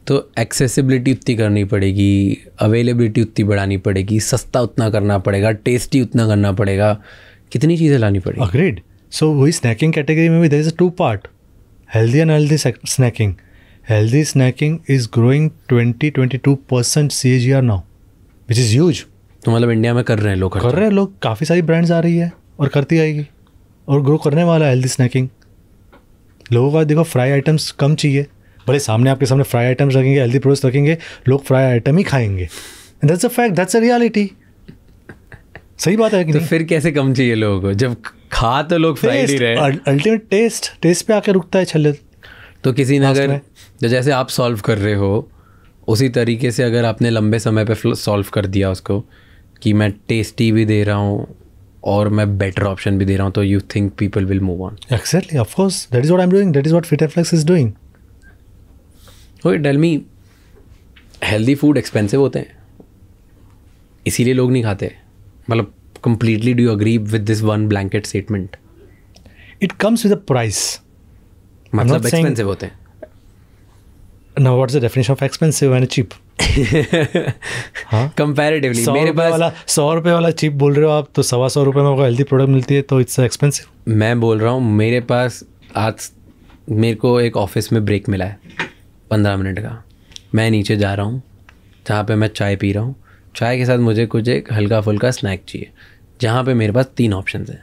तो एक्सेसिबिलिटी उतनी करनी पड़ेगी अवेलेबिलिटी उतनी बढ़ानी पड़ेगी सस्ता उतना करना पड़ेगा टेस्टी उतना करना पड़ेगा कितनी चीज़ें लानी पड़ेगी अग्रेड सो वही स्नैकिंग कैटेगरी में भी there is a two part healthy and healthy snacking healthy snacking is growing twenty twenty two percent C A G R now which is huge तो मतलब इंडिया में कर रहे हैं लोग कर रहे हैं लोग काफ़ी सारी ब्रांड्स आ रही है और करती आएगी और ग्रो करने वाला है हेल्दी स्नैकिंग लोगों का देखो फ्राई आइटम्स कम चाहिए भले सामने आपके सामने फ्राई आइटम्स रखेंगे हेल्दी प्रोडक्ट्स रखेंगे लोग फ्राई आइटम ही खाएंगे that's a fact that's a reality सही बात है कि तो फिर कैसे कम चाहिए लोगों को जब खा तो लोग फ्राइड ही रहे अल्टीमेट टेस्ट टेस्ट पे आके रुकता है छल्ले तो किसी ने अगर तो जैसे आप सॉल्व कर रहे हो उसी तरीके से अगर आपने लंबे समय पे सॉल्व कर दिया उसको कि मैं टेस्टी भी दे रहा हूँ और मैं बेटर ऑप्शन भी दे रहा हूँ तो you think people will move on exactly of course that is what I am doing that is what fit flex is doing okay tell me healthy food expensive होते हैं इसीलिए लोग नहीं खाते मतलब completely do agree with this one blanket statement it comes with a price मतलब expensive होते हैं now what's the definition of expensive and cheap comparatively हाँ? मेरे पास वाला सौ रुपये वाला चीप बोल रहे हो आप तो सवा सौ रुपये में आपको हेल्दी प्रोडक्ट मिलती है तो इट्स एक्सपेंसिव मैं बोल रहा हूँ मेरे पास आज मेरे को एक ऑफिस में ब्रेक मिला है पंद्रह मिनट का मैं नीचे जा रहा हूँ जहाँ पे मैं चाय पी रहा हूँ चाय के साथ मुझे कुछ एक हल्का फुल्का स्नैक चाहिए जहाँ पे मेरे पास तीन ऑप्शन हैं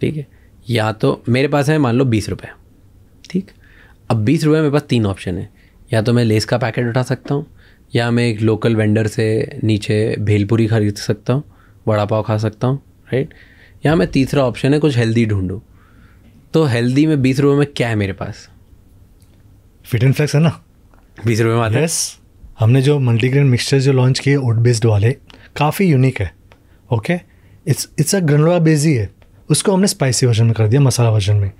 ठीक है या तो मेरे पास है मान लो बीस रुपये ठीक अब बीस रुपये मेरे पास तीन ऑप्शन है या तो मैं लेस का पैकेट उठा सकता हूँ या मैं एक लोकल वेंडर से नीचे भेलपुरी खरीद सकता हूँ वड़ा पाव खा सकता हूँ राइट या मैं तीसरा ऑप्शन है कुछ हेल्दी ढूँढूँ तो हेल्दी में बीस रुपये में क्या है मेरे पास फिट एंड फ्लेक्स है ना बीस रुपये में यस हमने जो मल्टीग्रेन मिक्सचर जो लॉन्च किए ओट बेस्ड वाले काफ़ी यूनिक है okay it's it's a granola बेजी है उसको हमने स्पाइसी वर्जन में कर दिया मसाला वर्जन में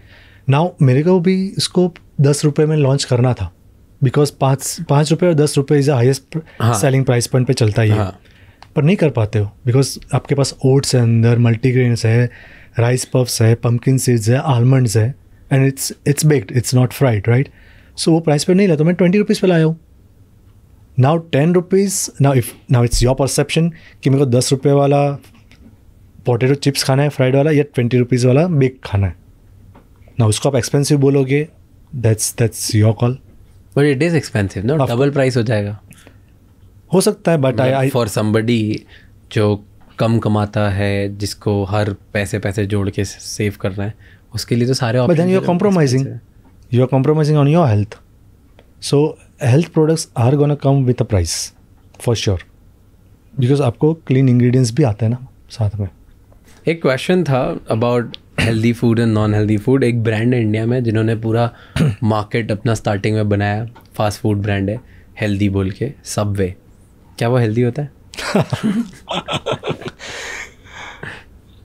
नाउ मेरे को भी इसको दस रुपये में लॉन्च करना था बिकॉज पाँच पाँच रुपये और दस रुपये is the highest selling price point पे चलता ही है हाँ। पर नहीं कर पाते हो बिकॉज आपके पास ओट्स है अंदर मल्टीग्रेन है राइस पफ्स है पम्पकिन सीड्स है आलमंड्स है and it's it's baked it's not fried right so वो प्राइस पर नहीं लाया तो मैं ट्वेंटी रुपीज़ पर लाया हूँ now ten rupees now if now it's your perception कि मेरे को दस रुपये वाला पोटेटो चिप्स खाना है फ्राइड वाला या ट्वेंटी रुपीज़ वाला बेक खाना है ना उसको आप एक्सपेंसिव बोलोगे that's that's your call but it is expensive ना डबल प्राइस हो जाएगा हो सकता है but I I for somebody जो कम कमाता है जिसको हर पैसे पैसे जोड़ के सेव करना है उसके लिए तो सारे option compromising you're compromising on your health. So health products are gonna come with a price for sure. Because आपको क्लीन इंग्रेडिएंट्स भी आते हैं ना साथ में एक क्वेश्चन था about healthy food and non healthy food एक ब्रांड है इंडिया में जिन्होंने पूरा मार्केट अपना स्टार्टिंग में बनाया फास्ट फूड ब्रांड है हेल्दी बोल के सब वे क्या वो हेल्दी होता है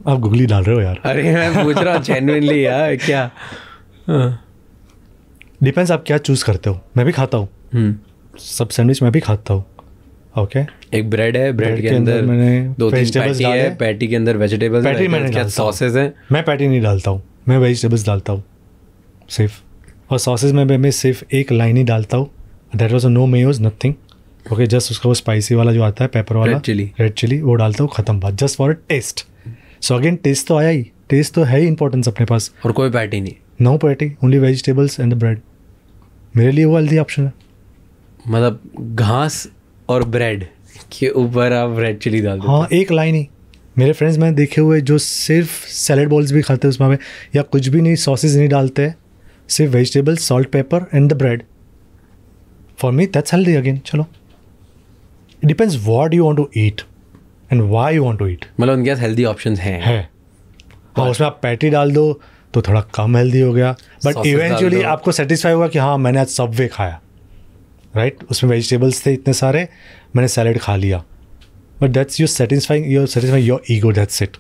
आप गुगली डाल रहे हो यार अरे मैं पूछ रहा हूँ जेनुनली यार क्या हाँ। डिपेंड्स आप क्या चूज़ करते हो मैं भी खाता हूँ हम्म। सब सैंडविच मैं भी खाता हूँ ओके okay. एक ब्रेड है ब्रेड के अंदर मैंने दो वेजिटेबल्स है पैटी के अंदर वेजिटेबल्स पैटी मैंने क्या सॉसेज हैं मैं पैटी नहीं डालता हूँ मैं वेजिटेबल्स डालता हूँ सिर्फ और सॉसेज में मैं सिर्फ एक लाइन ही डालता हूँ that was no mayos nothing okay just उसका वो स्पाइसी वाला जो आता है पेपर वाला चिली रेड चिली वो डालता हूँ खत्म बात just for taste so again taste तो आया ही टेस्ट तो है ही इंपॉर्टेंस अपने पास और कोई पैटी नहीं no patty only vegetables and bread मेरे लिए वो हेल्दी ऑप्शन है मतलब घास और ब्रेड के ऊपर आप रेड चिली डाल हाँ एक लाइन ही मेरे फ्रेंड्स मैंने देखे हुए जो सिर्फ सैलड बॉल्स भी खाते हैं उसमें या कुछ भी नहीं सॉसेज नहीं डालते सिर्फ vegetable salt pepper and the bread for me that's healthy again चलो it depends what you want to eat and why you want to eat मतलब उनके पास हेल्दी ऑप्शन हैं है, है। हाँ, उसमें आप पैटी डाल दो तो थोड़ा कम हेल्दी हो गया बट इवेंचुअली आपको सेटिस्फाई हुआ कि हाँ मैंने आज सबवे खाया राइट right? उसमें वेजिटेबल्स थे इतने सारे मैंने सैलड खा लिया but that's your satisfying your satisfying your ego that's it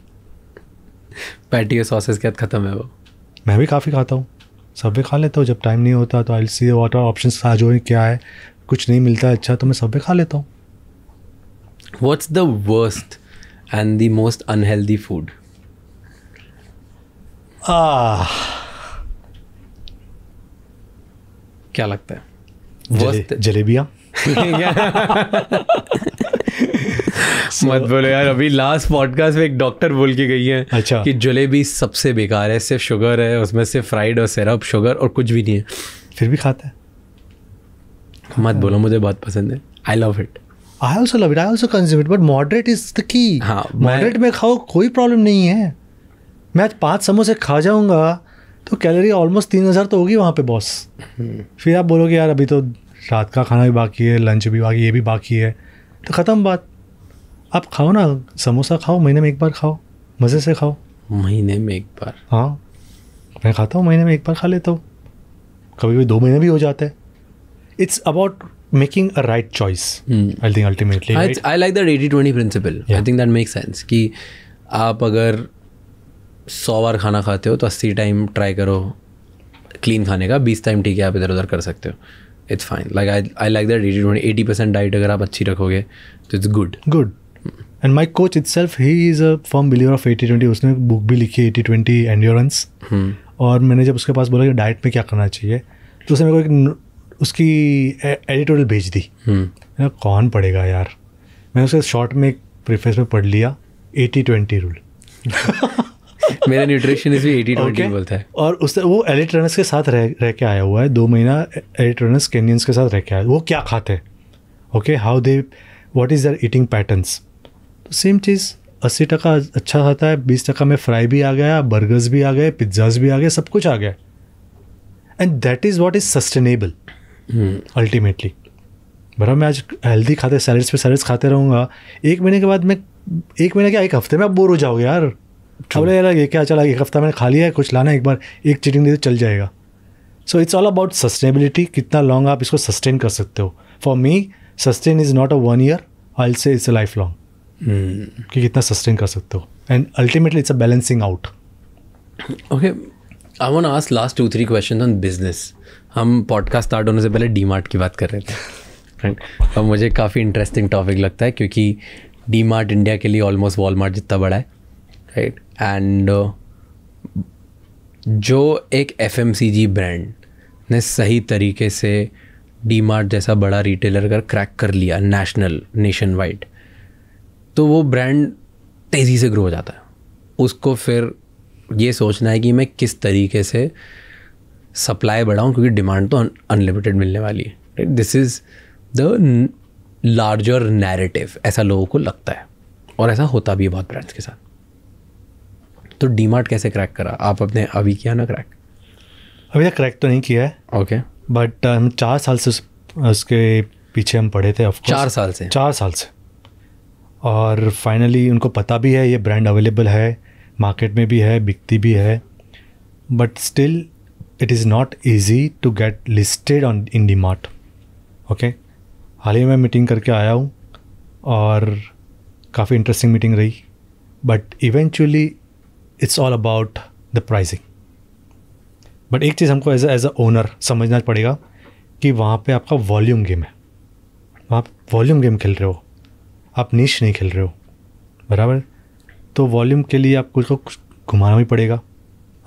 patty sauces के ख़त्म है वो मैं भी काफ़ी खाता हूँ सब भी खा लेता हूँ जब टाइम नहीं होता तो आई सी आर ऑप्शन जो क्या है कुछ नहीं मिलता अच्छा तो मैं सब भी खा लेता हूँ what's the worst and the most unhealthy food आ, क्या लगता है जले, जलेबिया मत बोलो यार अभी लास्ट पॉडकास्ट में एक डॉक्टर बोल के गई है अच्छा कि जलेबी सबसे बेकार है सिर्फ शुगर है उसमें सिर्फ फ्राइड और सिरप शुगर और कुछ भी नहीं है फिर भी खाता है मत बोलो मुझे बहुत पसंद है I love it I also love it I also consume it but moderate is the key हाँ मॉडरेट में खाओ कोई प्रॉब्लम नहीं है मैं आज पाँच समोसे खा जाऊँगा तो कैलोरी ऑलमोस्ट तीन हज़ार तो होगी वहाँ पे बॉस फिर आप बोलोगे यार अभी तो रात का खाना भी बाकी है लंच भी बाकी ये भी बाकी है तो ख़त्म बात आप खाओ ना समोसा खाओ महीने में एक बार खाओ मज़े से खाओ महीने में एक बार हाँ मैं खाता हूँ महीने में एक बार खा लेता हूँ कभी कभी दो महीने भी हो जाते हैं it's about making a right choice I think ultimately I like that eighty twenty principle I think that make sense कि आप अगर सौ बार खाना खाते हो तो अस्सी टाइम ट्राई करो क्लीन खाने का बीस टाइम ठीक है आप इधर उधर कर सकते हो it's fine like I I like that eighty twenty eighty percent diet अगर आप अच्छी रखोगे तो it's good good and my coach itself ही is a firm believer of eighty twenty उसने बुक भी लिखी है एटी ट्वेंटी एंड्योरेंस और मैंने जब उसके पास बोला कि डाइट में क्या करना चाहिए तो उसने मेरे को एक उसकी एडिटोरियल भेज दी hmm. कौन पढ़ेगा यार मैंने उसके शॉर्ट में एक प्रीफेस में पढ़ लिया एटी ट्वेंटी रूल मेरा न्यूट्रिशनिस्ट भी एटी ट्वेंटी okay. बोलता है और उससे वो एलिट्रनस के साथ रह रह के आया हुआ है दो महीना एलिट्रनस कैनियंस के साथ रह के आया वो क्या खाते हैं okay how they what is their eating patterns तो सेम चीज़ अस्सी टका अच्छा खाता है बीस टका में फ्राई भी आ गया बर्गर्स भी आ गए पिज्ज़ाज भी आ गए सब कुछ आ गया and that is what is sustainable ultimately बराबर मैं आज हेल्दी खाते सैलड्स पे सैलड्स खाते रहूँगा एक महीने के बाद मैं एक महीने क्या एक हफ्ते में आप बोर हो जाओगे यार अब यार ये क्या चला एक हफ्ता मैंने खा लिया है कुछ लाना एक बार एक चीटिंग दे चल जाएगा so it's all about sustainability कितना लॉन्ग आप इसको सस्टेन कर सकते हो for me sustain is not a one year I say it's a life long कि कितना सस्टेन कर सकते हो and ultimately it's a balancing out okay I want ask last two three question on business हम podcast start होने से पहले D की बात कर रहे थे राइट और मुझे काफ़ी इंटरेस्टिंग टॉपिक लगता है क्योंकि डी इंडिया के लिए ऑलमोस्ट वॉलमार्ट जितना बड़ा है राइट right? एंड uh, जो एक एफ ब्रांड ने सही तरीके से डी मार्ट जैसा बड़ा रिटेलर कर क्रैक कर लिया नेशनल नेशन वाइड तो वो ब्रांड तेज़ी से ग्रो हो जाता है उसको फिर ये सोचना है कि मैं किस तरीके से सप्लाई बढ़ाऊँ क्योंकि डिमांड तो अनलिमिटेड मिलने वाली है this is the larger narrative ऐसा लोगों को लगता है और ऐसा होता भी है बहुत ब्रांड्स के साथ तो डीमार्ट कैसे क्रैक करा आप अपने अभी किया ना क्रैक अभी तक क्रैक तो नहीं किया है ओके बट uh, हम चार साल से उसके पीछे हम पढ़े थे course, चार साल से चार साल से और फाइनली उनको पता भी है ये ब्रांड अवेलेबल है मार्केट में भी है बिकती भी है but still it is not easy to get listed on in D Mart okay हाल ही में मीटिंग करके आया हूँ और काफ़ी इंटरेस्टिंग मीटिंग रही but eventually it's all about the pricing but एक चीज़ हमको एज एज अ ओनर समझना पड़ेगा कि वहाँ पे आपका वॉल्यूम गेम है वहाँ वॉल्यूम गेम खेल रहे हो आप नीच नहीं खेल रहे हो बराबर तो वॉल्यूम के लिए आपको उसको घुमाना भी पड़ेगा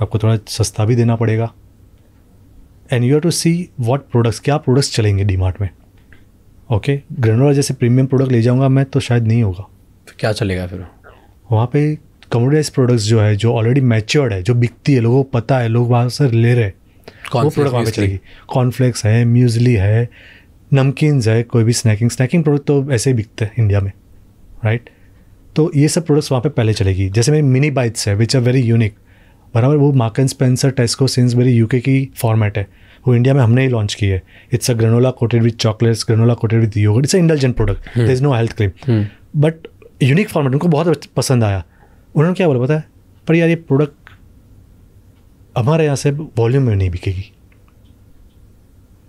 आपको थोड़ा सस्ता भी देना पड़ेगा and you are to see what products क्या प्रोडक्ट्स चलेंगे डी मार्ट में ओके ग्रेनोला जैसे प्रीमियम प्रोडक्ट ले जाऊँगा मैं तो शायद नहीं होगा तो क्या चलेगा फिर वहाँ पे कमोडाइज प्रोडक्ट्स जो है जो ऑलरेडी मैच्योर्ड है जो बिकती है लोगों को पता है लोग वहाँ से ले रहे वो प्रोडक्ट वहाँ पर चलेगी कॉर्नफ्लेक्स है म्यूजली है नमकीन है कोई भी स्नैकिंग स्नैकिंग प्रोडक्ट तो ऐसे ही बिकते हैं इंडिया में राइट तो ये सब प्रोडक्ट्स वहाँ पे पहले चलेगी जैसे मेरी मिनी बाइट्स है विच आर वेरी यूनिक बराबर वो मार्कन स्पेंसर टेस्को सिंस मेरी यूके की फॉर्मेट है वो इंडिया में हमने ही लॉन्च की है it's a granola coated with chocolates granola coated with yogurt it's a indulgent product there is no health claim but unique format उनको बहुत पसंद आया उन्होंने क्या बोला पता है पर यार ये प्रोडक्ट हमारे यहाँ से वॉल्यूम में नहीं बिकेगी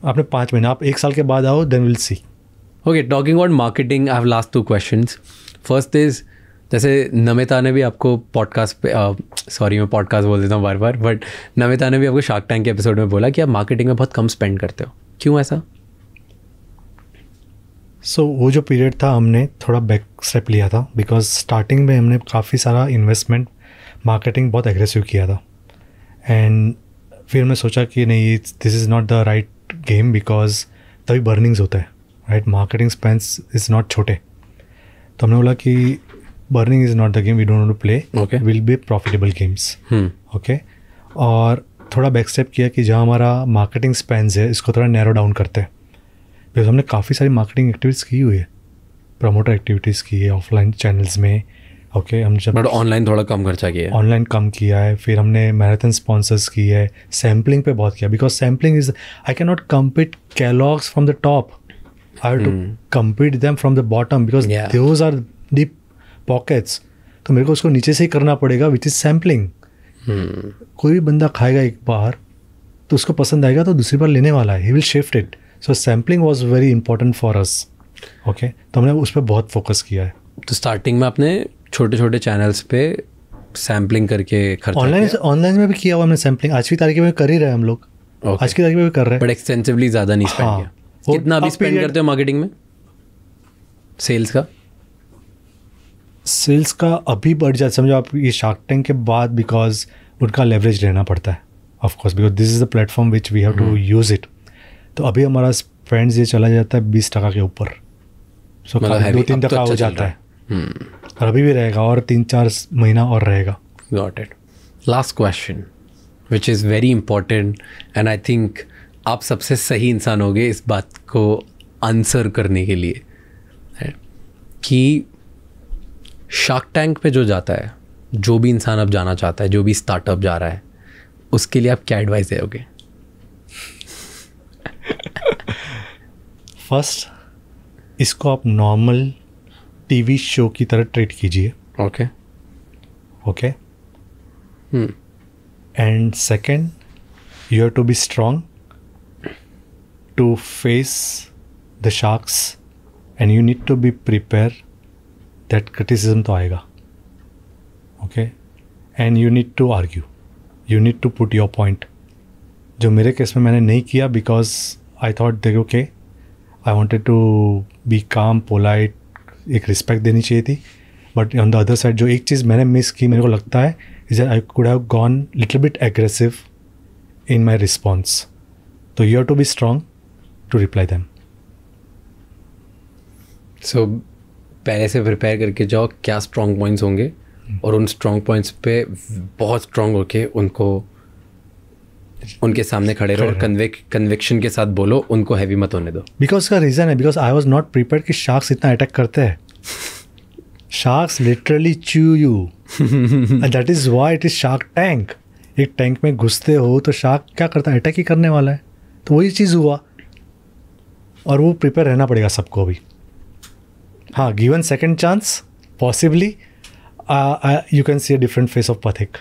आपने पाँच महीने आप एक साल के बाद आओ then will see okay talking about marketing I have last two question first is जैसे नमिता ने भी आपको पॉडकास्ट पे सॉरी uh, मैं पॉडकास्ट बोल देता हूँ बार बार बट नमिता ने भी आपको शार्क टैंक के एपिसोड में बोला कि आप मार्केटिंग में बहुत कम स्पेंड करते हो क्यों ऐसा सो so, वो जो पीरियड था हमने थोड़ा बैक स्टेप लिया था बिकॉज स्टार्टिंग में हमने काफ़ी सारा इन्वेस्टमेंट मार्केटिंग बहुत एग्रेसिव किया था एंड फिर मैं सोचा कि नहीं this is not the right game because तभी बर्निंग्स होता है right marketing spends is not छोटे तो हमने बोला कि burning is not the game we don't to play will be profitable games okay और थोड़ा बैक स्टेप किया कि जहाँ हमारा मार्केटिंग स्पेंस है इसको थोड़ा नैरो डाउन करते हैं बिकॉज हमने काफ़ी सारी मार्केटिंग एक्टिविटीज़ की हुई है प्रमोटर एक्टिविटीज़ की है ऑफलाइन चैनल्स में ओके हम जब बट ऑनलाइन थोड़ा कम खर्चा किया है ऑनलाइन कम किया है फिर हमने मैराथन स्पॉन्सर्स की है सैम्पलिंग पे बहुत किया because sampling is I can not compete Kellogg's from the top I to compete them from the bottom because those are deep pockets तो मेरे को उसको नीचे से ही करना पड़ेगा विच इज़ सैम्पलिंग कोई भी बंदा खाएगा एक बार तो उसको पसंद आएगा तो दूसरी बार लेने वाला है he will shift it so sampling was very important for us okay तो हमने उस पर बहुत फोकस किया है तो स्टार्टिंग में आपने छोटे छोटे चैनल्स पे सैम्पलिंग करके ऑनलाइन ऑनलाइन में भी किया हुआ हमने सैम्पलिंग आज की तारीख में कर ही रहे हैं हम लोग okay. आज की तारीख में भी कर रहे हैं बट एक्सटेंसिवली ज़्यादा नहीं स्पेंड हाँ, किया कितना अभी स्पेंड करते हो मार्केटिंग में सेल्स का सेल्स का अभी बढ़ जाता समझो आप ये शार्क टैंक के बाद बिकॉज उनका लेवरेज रहना पड़ता है of course because this is the platform which we have to use it तो अभी हमारा फ्रेंड्स ये चला जाता है बीस टका के ऊपर सो मतलब दो तीन तो टका हो अच्छा जाता है हम्म। और अभी भी रहेगा और तीन चार महीना और रहेगा got it last question which is very important and I think आप सबसे सही इंसान होगे इस बात को आंसर करने के लिए कि शार्क टैंक पे जो जाता है जो भी इंसान अब जाना चाहता है जो भी स्टार्टअप जा रहा है उसके लिए आप क्या एडवाइस दोगे फर्स्ट इसको आप नॉर्मल टीवी शो की तरह ट्रीट कीजिए okay okay and second you have to be strong to face the sharks and you need to be prepare that criticism तो आएगा okay and you need to argue you need to put your point जो मेरे case में मैंने नहीं किया because I thought देखो okay I wanted to be calm polite एक रिस्पेक्ट देनी चाहिए थी but on the other side जो एक चीज़ मैंने मिस की मेरे को लगता है is I could have gone little bit aggressive in my response तो you have to be strong to reply them so पहले से प्रिपेयर करके जाओ क्या स्ट्रॉन्ग पॉइंट्स होंगे और उन स्ट्रॉन्ग पॉइंट्स पे बहुत स्ट्रॉन्ग होके उनको उनके सामने खड़े रहो और कन्विक्शन के साथ बोलो उनको हैवी मत होने दो बिकॉज का रीज़न है because I was not prepare कि शार्क्स इतना अटैक करते हैं sharks literally chew you that is why it is Shark Tank एक टैंक में घुसते हो तो शार्क क्या करता है अटैक ही करने वाला है तो वही चीज़ हुआ और वो प्रिपेयर रहना पड़ेगा सबको अभी हाँ given second chance possibly you can see a different face of Pathik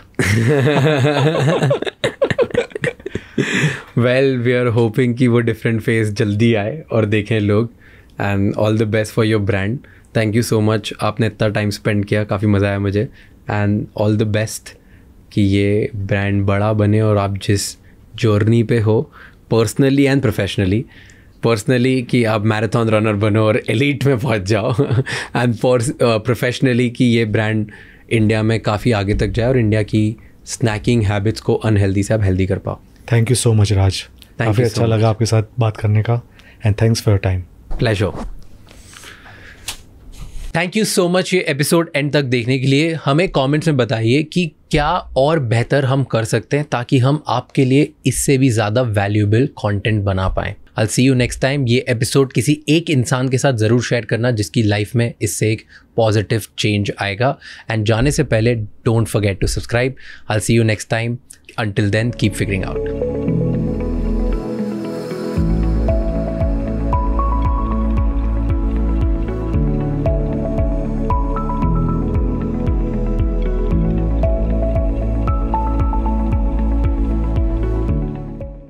well we are hoping कि वो डिफरेंट फेज जल्दी आए और देखें लोग and all the best for your brand thank you so much आपने इतना टाइम स्पेंड किया काफ़ी मज़ा आया मुझे एंड ऑल द बेस्ट कि ये ब्रांड बड़ा बने और आप जिस जर्नी पे हो पर्सनली एंड प्रोफेशनली पर्सनली कि आप मैराथन रनर बनो और एलिट में पहुंच जाओ एंड प्रोफेशनली uh, कि ये ब्रांड इंडिया में काफ़ी आगे तक जाए और इंडिया की स्नैकिंग हैबिट्स को अनहेल्दी से आप हेल्दी कर पाओ thank you so much Raj काफ़ी अच्छा लगा आपके साथ बात करने का and thanks for your time pleasure thank you so much ये एपिसोड एंड तक देखने के लिए हमें कमेंट्स में बताइए कि क्या और बेहतर हम कर सकते हैं ताकि हम आपके लिए इससे भी ज़्यादा वैल्यूबल कंटेंट बना पाएँ I see you next time ये एपिसोड किसी एक इंसान के साथ ज़रूर शेयर करना जिसकी लाइफ में इससे एक पॉजिटिव चेंज आएगा एंड जाने से पहले don't forget to subscribe I see you next time Until then, keep figuring out.